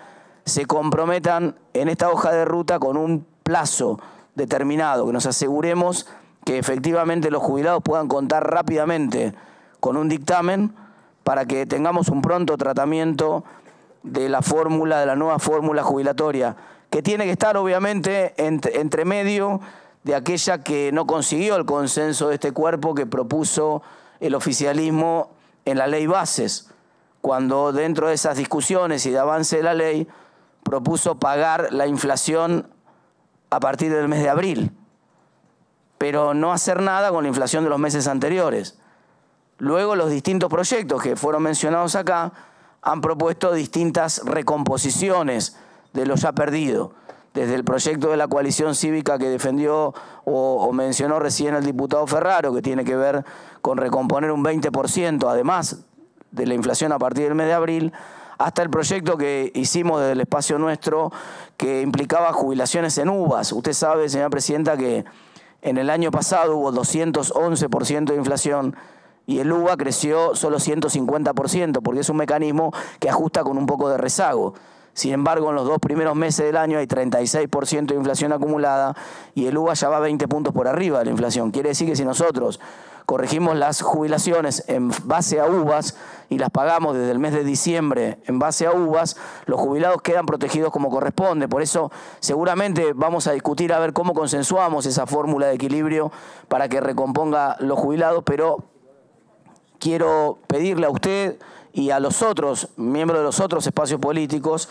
se comprometan en esta hoja de ruta con un plazo determinado, que nos aseguremos que efectivamente los jubilados puedan contar rápidamente con un dictamen para que tengamos un pronto tratamiento de la fórmula, de la nueva fórmula jubilatoria, que tiene que estar obviamente entre, medio de aquella que no consiguió el consenso de este cuerpo que propuso el oficialismo en la ley bases, cuando dentro de esas discusiones y de avance de la ley propuso pagar la inflación a partir del mes de abril, pero no hacer nada con la inflación de los meses anteriores. Luego los distintos proyectos que fueron mencionados acá, han propuesto distintas recomposiciones de lo ya perdido, desde el proyecto de la coalición cívica que defendió o, mencionó recién el diputado Ferraro, que tiene que ver con recomponer un 20%, además de la inflación a partir del mes de abril, hasta el proyecto que hicimos desde el espacio nuestro que implicaba jubilaciones en uvas. Usted sabe, señora presidenta, que en el año pasado hubo 211% de inflación y el UVA creció solo 150%, porque es un mecanismo que ajusta con un poco de rezago. Sin embargo, en los dos primeros meses del año hay 36% de inflación acumulada y el UVA ya va 20 puntos por arriba de la inflación. Quiere decir que si nosotros corregimos las jubilaciones en base a UVAs y las pagamos desde el mes de diciembre en base a UVAs, los jubilados quedan protegidos como corresponde. Por eso seguramente vamos a discutir a ver cómo consensuamos esa fórmula de equilibrio para que recomponga los jubilados, pero quiero pedirle a usted y a los otros, miembros de los otros espacios políticos,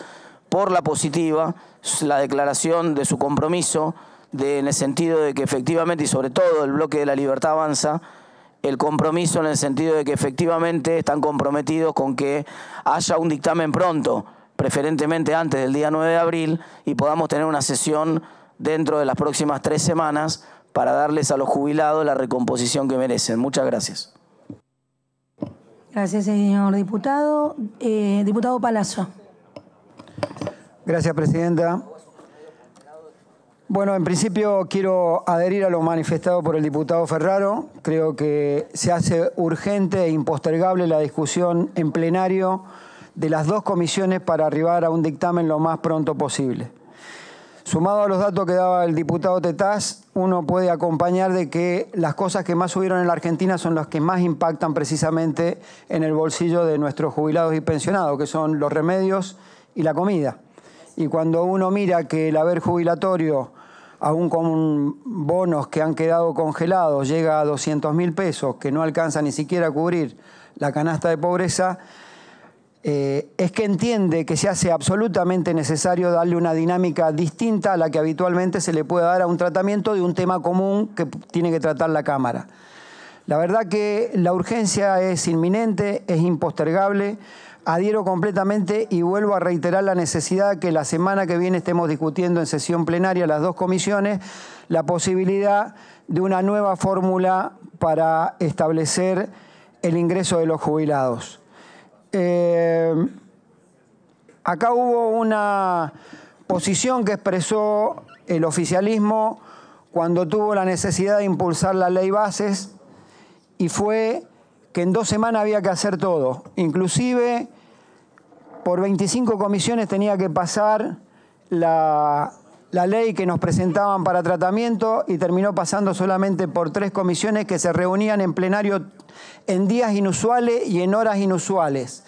por la positiva, la declaración de su compromiso, en el sentido de que efectivamente, y sobre todo el bloque de la libertad avanza, el compromiso en el sentido de que efectivamente están comprometidos con que haya un dictamen pronto, preferentemente antes del día 9 de abril, y podamos tener una sesión dentro de las próximas tres semanas para darles a los jubilados la recomposición que merecen. Muchas gracias. Gracias, señor diputado. Eh, diputado Palazzo. Gracias, presidenta. Bueno, en principio quiero adherir a lo manifestado por el diputado Ferraro. Creo que se hace urgente e impostergable la discusión en plenario de las dos comisiones para arribar a un dictamen lo más pronto posible. Sumado a los datos que daba el diputado Tetaz, uno puede acompañar de que las cosas que más subieron en la Argentina son las que más impactan precisamente en el bolsillo de nuestros jubilados y pensionados, que son los remedios y la comida. Y cuando uno mira que el haber jubilatorio, aún con bonos que han quedado congelados, llega a 200 mil pesos, que no alcanza ni siquiera a cubrir la canasta de pobreza, eh, es que entiende que se hace absolutamente necesario darle una dinámica distinta a la que habitualmente se le puede dar a un tratamiento de un tema común que tiene que tratar la Cámara. La verdad que la urgencia es inminente, es impostergable. Adhiero completamente y vuelvo a reiterar la necesidad que la semana que viene estemos discutiendo en sesión plenaria las dos comisiones la posibilidad de una nueva fórmula para establecer el ingreso de los jubilados. Eh, acá hubo una posición que expresó el oficialismo cuando tuvo la necesidad de impulsar la ley bases y fue que en dos semanas había que hacer todo. Inclusive por 25 comisiones tenía que pasar la, la ley que nos presentaban para tratamiento y terminó pasando solamente por tres comisiones que se reunían en plenario en días inusuales y en horas inusuales.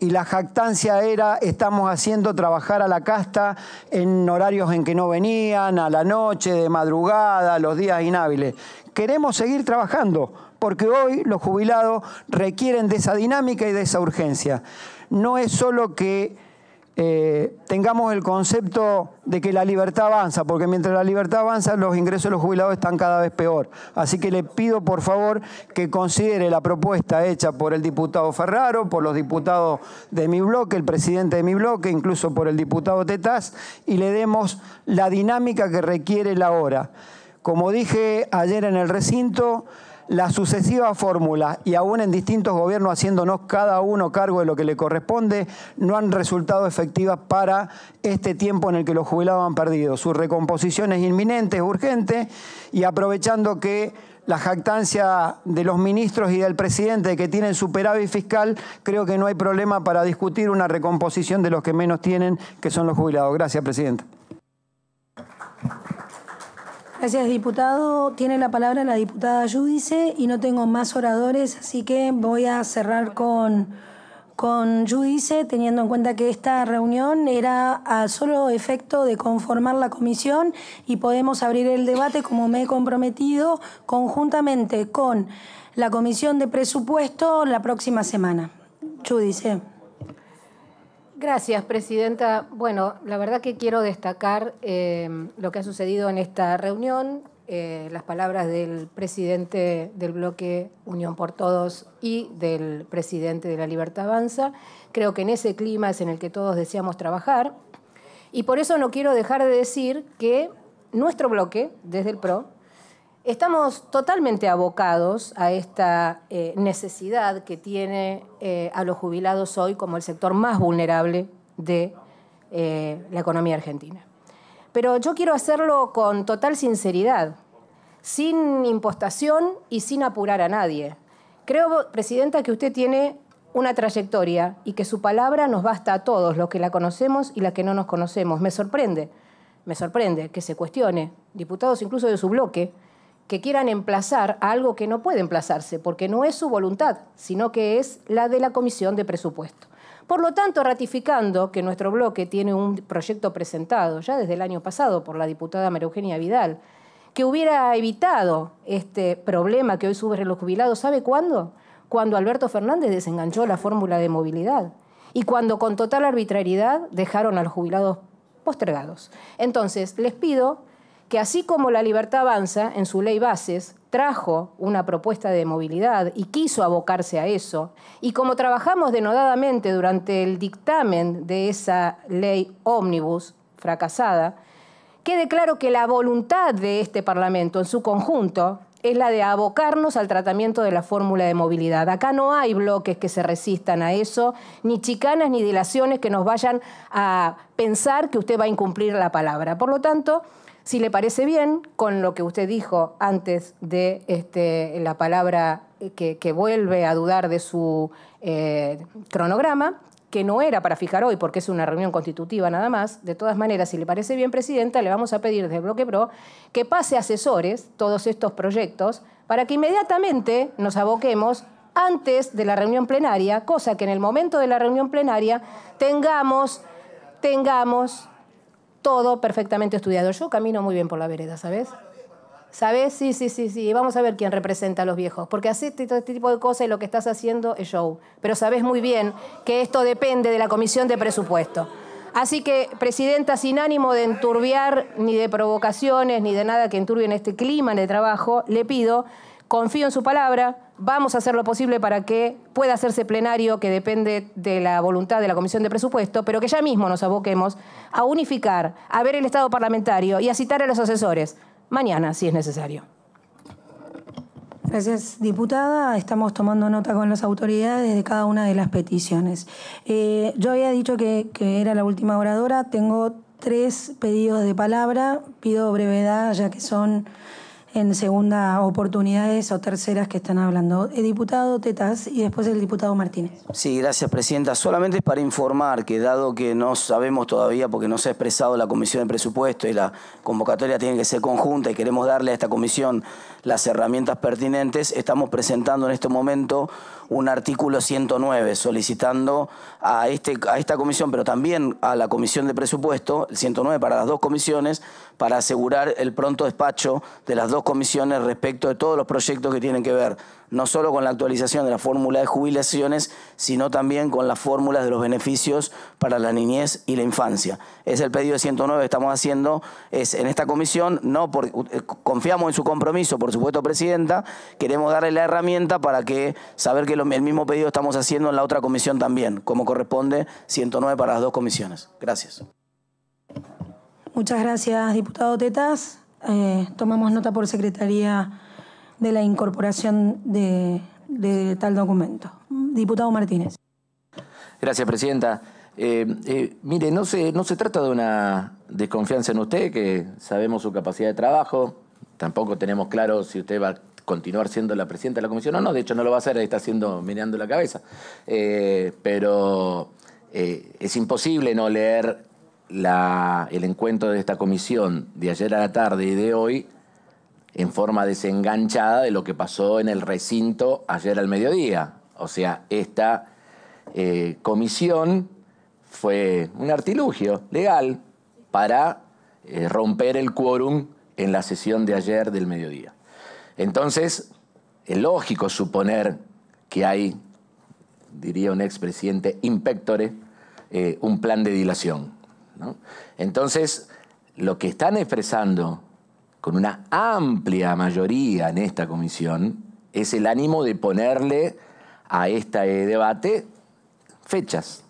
Y la jactancia era, estamos haciendo trabajar a la casta en horarios en que no venían, a la noche, de madrugada, los días inhábiles. Queremos seguir trabajando, porque hoy los jubilados requieren de esa dinámica y de esa urgencia. No es solo que eh, tengamos el concepto de que la libertad avanza, porque mientras la libertad avanza, los ingresos de los jubilados están cada vez peor. Así que le pido, por favor, que considere la propuesta hecha por el diputado Ferraro, por los diputados de mi bloque, el presidente de mi bloque, incluso por el diputado Tetaz, y le demos la dinámica que requiere la hora. Como dije ayer en el recinto, las sucesivas fórmulas y aún en distintos gobiernos haciéndonos cada uno cargo de lo que le corresponde, no han resultado efectivas para este tiempo en el que los jubilados han perdido. Su recomposición es inminente, es urgente y aprovechando que la jactancia de los ministros y del presidente que tienen superávit fiscal, creo que no hay problema para discutir una recomposición de los que menos tienen, que son los jubilados. Gracias, presidente. Gracias, diputado. Tiene la palabra la diputada Judice y no tengo más oradores, así que voy a cerrar con, con Judice, teniendo en cuenta que esta reunión era a solo efecto de conformar la comisión y podemos abrir el debate, como me he comprometido, conjuntamente con la Comisión de Presupuesto la próxima semana. Judice. Gracias, Presidenta. Bueno, la verdad que quiero destacar eh, lo que ha sucedido en esta reunión, eh, las palabras del presidente del bloque Unión por Todos y del presidente de la Libertad Avanza. Creo que en ese clima es en el que todos deseamos trabajar. Y por eso no quiero dejar de decir que nuestro bloque, desde el PRO, Estamos totalmente abocados a esta eh, necesidad que tiene eh, a los jubilados hoy como el sector más vulnerable de eh, la economía argentina. Pero yo quiero hacerlo con total sinceridad, sin impostación y sin apurar a nadie. Creo, Presidenta, que usted tiene una trayectoria y que su palabra nos basta a todos, los que la conocemos y los que no nos conocemos. Me sorprende, me sorprende que se cuestione, diputados incluso de su bloque, que quieran emplazar algo que no puede emplazarse, porque no es su voluntad, sino que es la de la Comisión de Presupuesto. Por lo tanto, ratificando que nuestro bloque tiene un proyecto presentado ya desde el año pasado por la diputada María Eugenia Vidal, que hubiera evitado este problema que hoy sufren los jubilados, ¿sabe cuándo? Cuando Alberto Fernández desenganchó la fórmula de movilidad y cuando con total arbitrariedad dejaron a los jubilados postergados. Entonces, les pido que así como la libertad avanza en su ley bases, trajo una propuesta de movilidad y quiso abocarse a eso, y como trabajamos denodadamente durante el dictamen de esa ley ómnibus fracasada, quede claro que la voluntad de este Parlamento en su conjunto es la de abocarnos al tratamiento de la fórmula de movilidad. Acá no hay bloques que se resistan a eso, ni chicanas ni dilaciones que nos vayan a pensar que usted va a incumplir la palabra. Por lo tanto, si le parece bien, con lo que usted dijo antes de este, la palabra que, vuelve a dudar de su eh, cronograma, que no era para fijar hoy porque es una reunión constitutiva nada más, de todas maneras, si le parece bien, Presidenta, le vamos a pedir desde Bloque PRO que pase asesores todos estos proyectos para que inmediatamente nos aboquemos antes de la reunión plenaria, cosa que en el momento de la reunión plenaria tengamos, tengamos todo perfectamente estudiado. Yo camino muy bien por la vereda, ¿sabes? ¿Sabes? Sí, sí, sí, sí. vamos a ver quién representa a los viejos. Porque haces este, todo este tipo de cosas y lo que estás haciendo es show. Pero sabes muy bien que esto depende de la comisión de presupuesto. Así que, Presidenta, sin ánimo de enturbiar ni de provocaciones ni de nada que enturbie en este clima de trabajo, le pido confío en su palabra, vamos a hacer lo posible para que pueda hacerse plenario, que depende de la voluntad de la Comisión de Presupuesto, pero que ya mismo nos aboquemos a unificar, a ver el Estado parlamentario y a citar a los asesores, mañana si es necesario. Gracias, diputada. Estamos tomando nota con las autoridades de cada una de las peticiones. Eh, yo había dicho que era la última oradora. Tengo tres pedidos de palabra. Pido brevedad, ya que son en segunda oportunidades o terceras que están hablando. El diputado Tetas y después el diputado Martínez. Sí, gracias, Presidenta. Solamente para informar que dado que no sabemos todavía, porque no se ha expresado la Comisión de Presupuesto y la convocatoria tiene que ser conjunta y queremos darle a esta comisión las herramientas pertinentes, estamos presentando en este momento un artículo 109 solicitando a, este, a esta comisión, pero también a la Comisión de Presupuesto, el 109 para las dos comisiones, para asegurar el pronto despacho de las dos comisiones comisiones respecto de todos los proyectos que tienen que ver, no solo con la actualización de la fórmula de jubilaciones, sino también con las fórmulas de los beneficios para la niñez y la infancia. Es el pedido de 109 que estamos haciendo, es en esta comisión, no eh, confiamos en su compromiso, por supuesto, Presidenta, queremos darle la herramienta para que saber que el mismo pedido estamos haciendo en la otra comisión también, como corresponde 109 para las dos comisiones. Gracias. Muchas gracias, diputado Tetas. Eh, tomamos nota por secretaría de la incorporación de, tal documento. Diputado Martínez. Gracias, Presidenta. Eh, eh, mire, no se, no se trata de una desconfianza en usted, que sabemos su capacidad de trabajo, tampoco tenemos claro si usted va a continuar siendo la presidenta de la comisión o no, de hecho no lo va a hacer, está haciendo, mirando la cabeza. pero es imposible no leer el encuentro de esta comisión de ayer a la tarde y de hoy en forma desenganchada de lo que pasó en el recinto ayer al mediodía. O sea, esta eh, comisión fue un artilugio legal para eh, romper el quórum en la sesión de ayer del mediodía. Entonces, es lógico suponer que hay, diría un expresidente, impectore, eh, un plan de dilación. Entonces, lo que están expresando con una amplia mayoría en esta comisión es el ánimo de ponerle a este debate fechas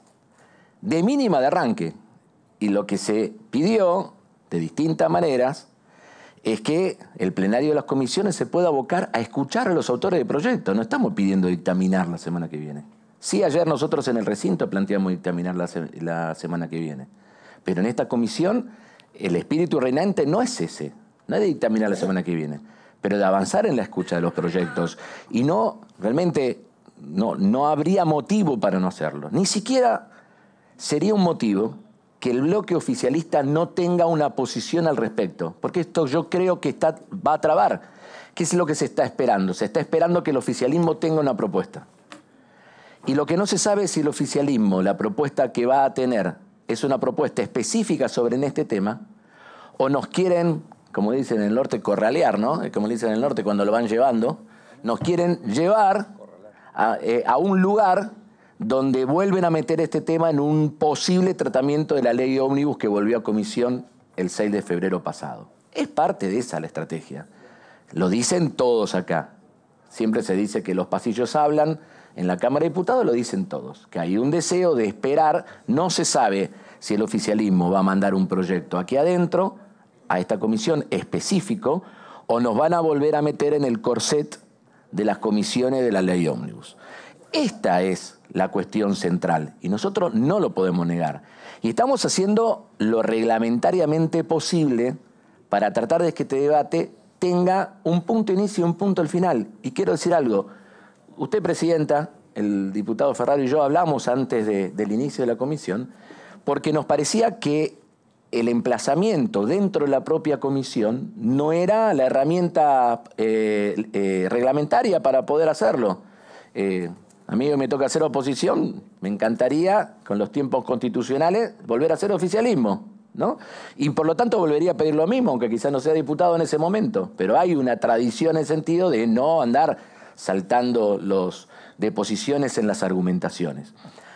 de mínima de arranque. Y lo que se pidió, de distintas maneras, es que el plenario de las comisiones se pueda abocar a escuchar a los autores de proyectos. No estamos pidiendo dictaminar la semana que viene. Sí, ayer nosotros en el recinto planteamos dictaminar la semana que viene. Pero en esta comisión el espíritu reinante no es ese. No de dictaminar la semana que viene. Pero de avanzar en la escucha de los proyectos. Y no, realmente, no, no habría motivo para no hacerlo. Ni siquiera sería un motivo que el bloque oficialista no tenga una posición al respecto. Porque esto yo creo que va a trabar. ¿Qué es lo que se está esperando? Se está esperando que el oficialismo tenga una propuesta. Y lo que no se sabe es si el oficialismo, la propuesta que va a tener, es una propuesta específica sobre este tema, o nos quieren, como dicen en el norte, corralear, ¿no? Como dicen en el norte cuando lo van llevando, nos quieren llevar a, eh, a un lugar donde vuelven a meter este tema en un posible tratamiento de la ley ómnibus que volvió a comisión el 6 de febrero pasado. Es parte de esa la estrategia. Lo dicen todos acá. Siempre se dice que los pasillos hablan, en la Cámara de Diputados lo dicen todos, que hay un deseo de esperar, no se sabe si el oficialismo va a mandar un proyecto aquí adentro, a esta comisión específico, o nos van a volver a meter en el corset de las comisiones de la ley ómnibus. Esta es la cuestión central y nosotros no lo podemos negar. Y estamos haciendo lo reglamentariamente posible para tratar de que este debate tenga un punto inicio y un punto al final. Y quiero decir algo, usted, Presidenta, el diputado Ferraro y yo hablamos antes del inicio de la comisión, porque nos parecía que el emplazamiento dentro de la propia comisión no era la herramienta eh, eh, reglamentaria para poder hacerlo. Eh, a mí me toca hacer oposición, me encantaría, con los tiempos constitucionales, volver a hacer oficialismo, ¿no? Y por lo tanto volvería a pedir lo mismo, aunque quizás no sea diputado en ese momento, pero hay una tradición en el sentido de no andar saltando los deposiciones en las argumentaciones.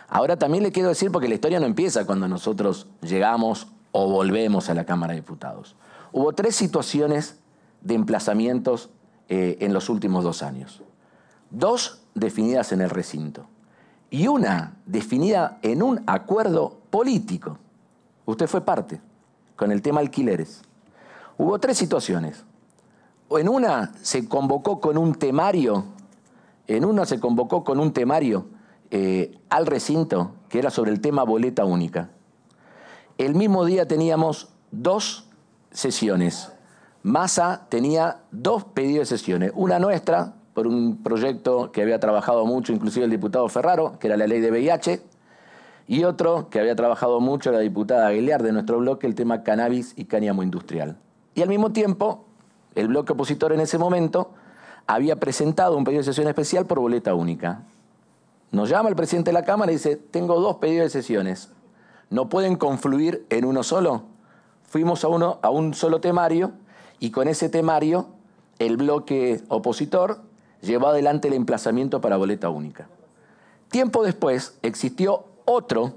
Ahora también le quiero decir, porque la historia no empieza cuando nosotros llegamos o volvemos a la Cámara de Diputados. Hubo tres situaciones de emplazamientos eh, en los últimos dos años. Dos definidas en el recinto y una definida en un acuerdo político. Usted fue parte con el tema alquileres. Hubo tres situaciones en una se convocó con un temario, en una se convocó con un temario eh, al recinto que era sobre el tema boleta única. El mismo día teníamos dos sesiones. Massa tenía dos pedidos de sesiones, una nuestra por un proyecto que había trabajado mucho, inclusive el diputado Ferraro, que era la ley de VIH, y otro que había trabajado mucho la diputada Aguilar de nuestro bloque, el tema cannabis y cáñamo industrial. Y al mismo tiempo el bloque opositor en ese momento había presentado un pedido de sesión especial por boleta única. Nos llama el presidente de la Cámara y dice, tengo dos pedidos de sesiones. ¿No pueden confluir en uno solo? Fuimos a, uno, a un solo temario y con ese temario el bloque opositor llevó adelante el emplazamiento para boleta única. Tiempo después existió otro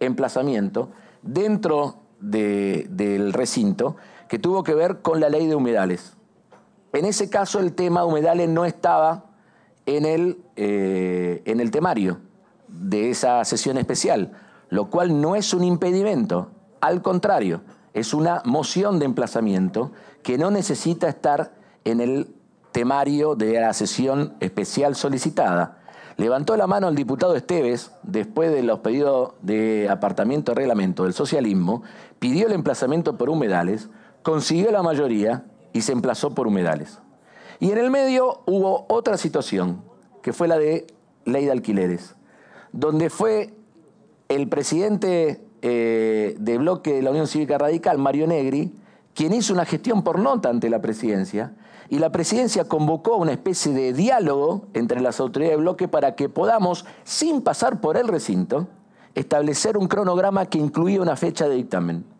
emplazamiento dentro del recinto que tuvo que ver con la ley de humedales. En ese caso el tema de humedales no estaba en el, eh, en el temario de esa sesión especial, lo cual no es un impedimento, al contrario, es una moción de emplazamiento que no necesita estar en el temario de la sesión especial solicitada. Levantó la mano el diputado Esteves, después de los pedidos de apartamiento de reglamento del socialismo, pidió el emplazamiento por humedales, consiguió la mayoría y se emplazó por humedales. Y en el medio hubo otra situación, que fue la de ley de alquileres, donde fue el presidente eh, de bloque de la Unión Cívica Radical, Mario Negri, quien hizo una gestión por nota ante la presidencia, y la presidencia convocó una especie de diálogo entre las autoridades de bloque para que podamos, sin pasar por el recinto, establecer un cronograma que incluía una fecha de dictamen.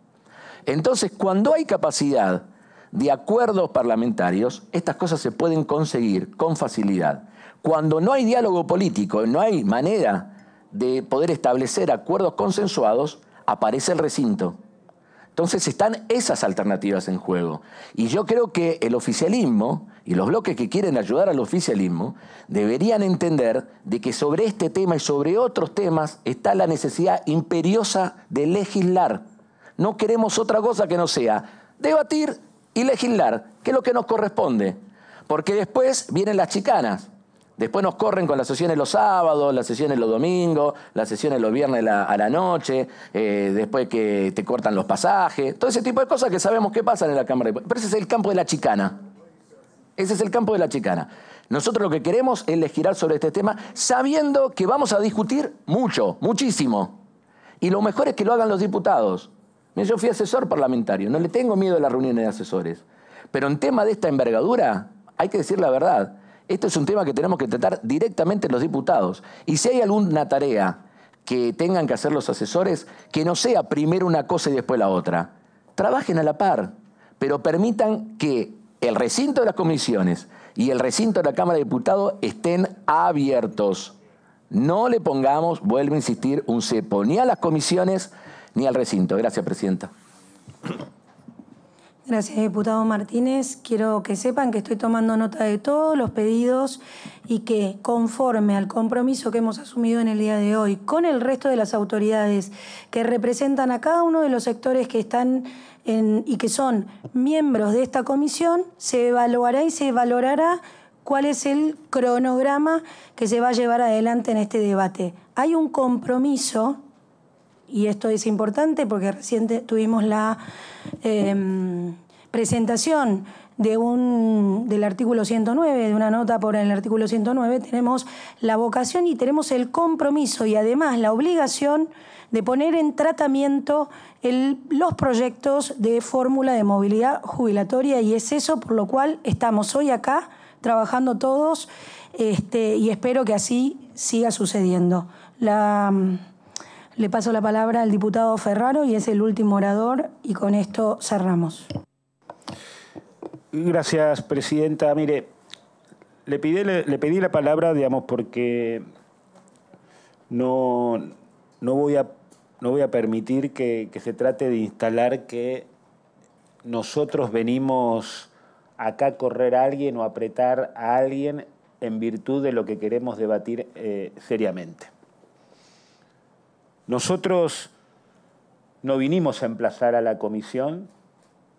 Entonces, cuando hay capacidad de acuerdos parlamentarios, estas cosas se pueden conseguir con facilidad. Cuando no hay diálogo político, no hay manera de poder establecer acuerdos consensuados, aparece el recinto. Entonces están esas alternativas en juego. Y yo creo que el oficialismo y los bloques que quieren ayudar al oficialismo deberían entender de que sobre este tema y sobre otros temas está la necesidad imperiosa de legislar no queremos otra cosa que no sea debatir y legislar, que es lo que nos corresponde. Porque después vienen las chicanas. Después nos corren con las sesiones los sábados, las sesiones los domingos, las sesiones los viernes a la noche, eh, después que te cortan los pasajes, todo ese tipo de cosas que sabemos que pasan en la Cámara Pero ese es el campo de la chicana. Ese es el campo de la chicana. Nosotros lo que queremos es legislar sobre este tema sabiendo que vamos a discutir mucho, muchísimo. Y lo mejor es que lo hagan los diputados yo fui asesor parlamentario, no le tengo miedo a las reuniones de asesores. Pero en tema de esta envergadura, hay que decir la verdad. Esto es un tema que tenemos que tratar directamente los diputados. Y si hay alguna tarea que tengan que hacer los asesores, que no sea primero una cosa y después la otra. Trabajen a la par, pero permitan que el recinto de las comisiones y el recinto de la Cámara de Diputados estén abiertos. No le pongamos, vuelvo a insistir, un cepo ni a las comisiones ni al recinto. Gracias, Presidenta. Gracias, diputado Martínez. Quiero que sepan que estoy tomando nota de todos los pedidos y que, conforme al compromiso que hemos asumido en el día de hoy con el resto de las autoridades que representan a cada uno de los sectores que están en, y que son miembros de esta comisión, se evaluará y se valorará cuál es el cronograma que se va a llevar adelante en este debate. Hay un compromiso y esto es importante porque reciente tuvimos la em, presentación de un, del artículo 109, de una nota por el artículo 109, tenemos la vocación y tenemos el compromiso y además la obligación de poner en tratamiento los proyectos de fórmula de movilidad jubilatoria y es eso por lo cual estamos hoy acá trabajando todos este, y espero que así siga sucediendo. La, le paso la palabra al diputado Ferraro y es el último orador y con esto cerramos. Gracias, presidenta. Mire, le pedí, la palabra, digamos, porque no, voy, a, no voy a permitir que, se trate de instalar que nosotros venimos acá a correr a alguien o apretar a alguien en virtud de lo que queremos debatir eh, seriamente. Nosotros no vinimos a emplazar a la comisión,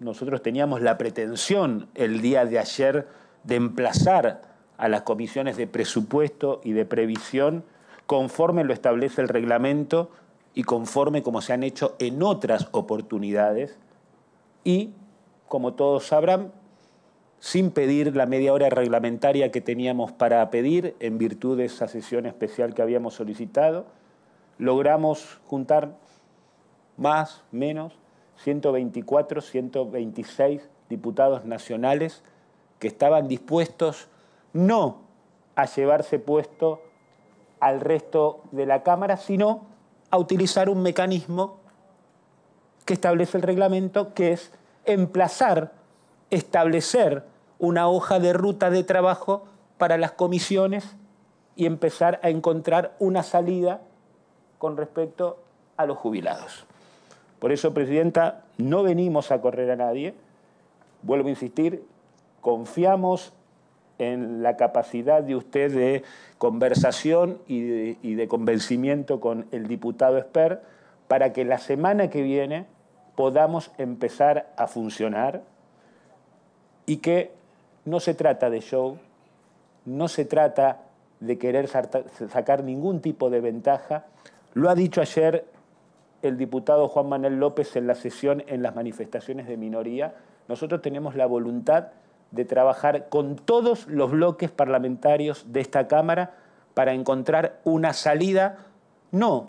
nosotros teníamos la pretensión el día de ayer de emplazar a las comisiones de presupuesto y de previsión conforme lo establece el reglamento y conforme como se han hecho en otras oportunidades y, como todos sabrán, sin pedir la media hora reglamentaria que teníamos para pedir en virtud de esa sesión especial que habíamos solicitado, logramos juntar más, menos, 124, 126 diputados nacionales que estaban dispuestos no a llevarse puesto al resto de la Cámara, sino a utilizar un mecanismo que establece el reglamento, que es emplazar, establecer una hoja de ruta de trabajo para las comisiones y empezar a encontrar una salida con respecto a los jubilados. Por eso, Presidenta, no venimos a correr a nadie. Vuelvo a insistir, confiamos en la capacidad de usted de conversación y de, convencimiento con el diputado Esper para que la semana que viene podamos empezar a funcionar y que no se trata de show, no se trata de querer sacar ningún tipo de ventaja, lo ha dicho ayer el diputado Juan Manuel López en la sesión en las manifestaciones de minoría. Nosotros tenemos la voluntad de trabajar con todos los bloques parlamentarios de esta Cámara para encontrar una salida, no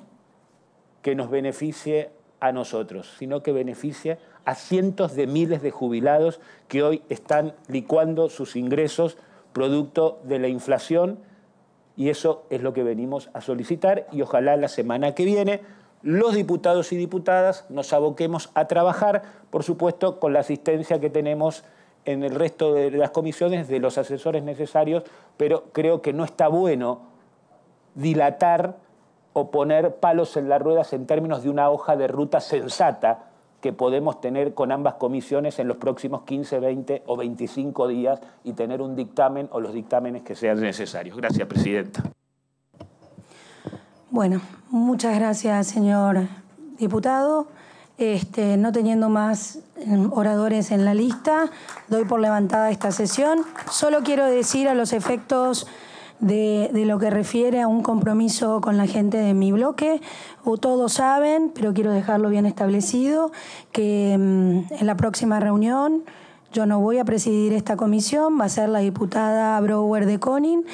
que nos beneficie a nosotros, sino que beneficie a cientos de miles de jubilados que hoy están licuando sus ingresos producto de la inflación y eso es lo que venimos a solicitar y ojalá la semana que viene los diputados y diputadas nos aboquemos a trabajar, por supuesto, con la asistencia que tenemos en el resto de las comisiones de los asesores necesarios, pero creo que no está bueno dilatar o poner palos en las ruedas en términos de una hoja de ruta sensata que podemos tener con ambas comisiones en los próximos 15, 20 o 25 días y tener un dictamen o los dictámenes que sean necesarios. Gracias, Presidenta. Bueno, muchas gracias, señor diputado. Este, no teniendo más em, oradores en la lista, doy por levantada esta sesión. Solo quiero decir a los efectos de, lo que refiere a un compromiso con la gente de mi bloque. O todos saben, pero quiero dejarlo bien establecido, que mm, en la próxima reunión yo no voy a presidir esta comisión, va a ser la diputada Brower de Conin.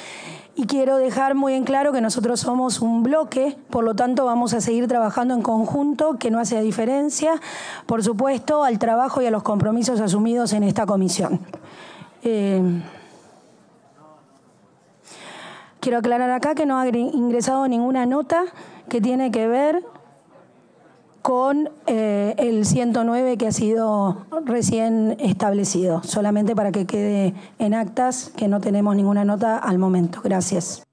Y quiero dejar muy en claro que nosotros somos un bloque, por lo tanto vamos a seguir trabajando en conjunto, que no hace diferencia, por supuesto, al trabajo y a los compromisos asumidos en esta comisión. Eh, Quiero aclarar acá que no ha ingresado ninguna nota que tiene que ver con eh, el 109 que ha sido recién establecido, solamente para que quede en actas que no tenemos ninguna nota al momento. Gracias.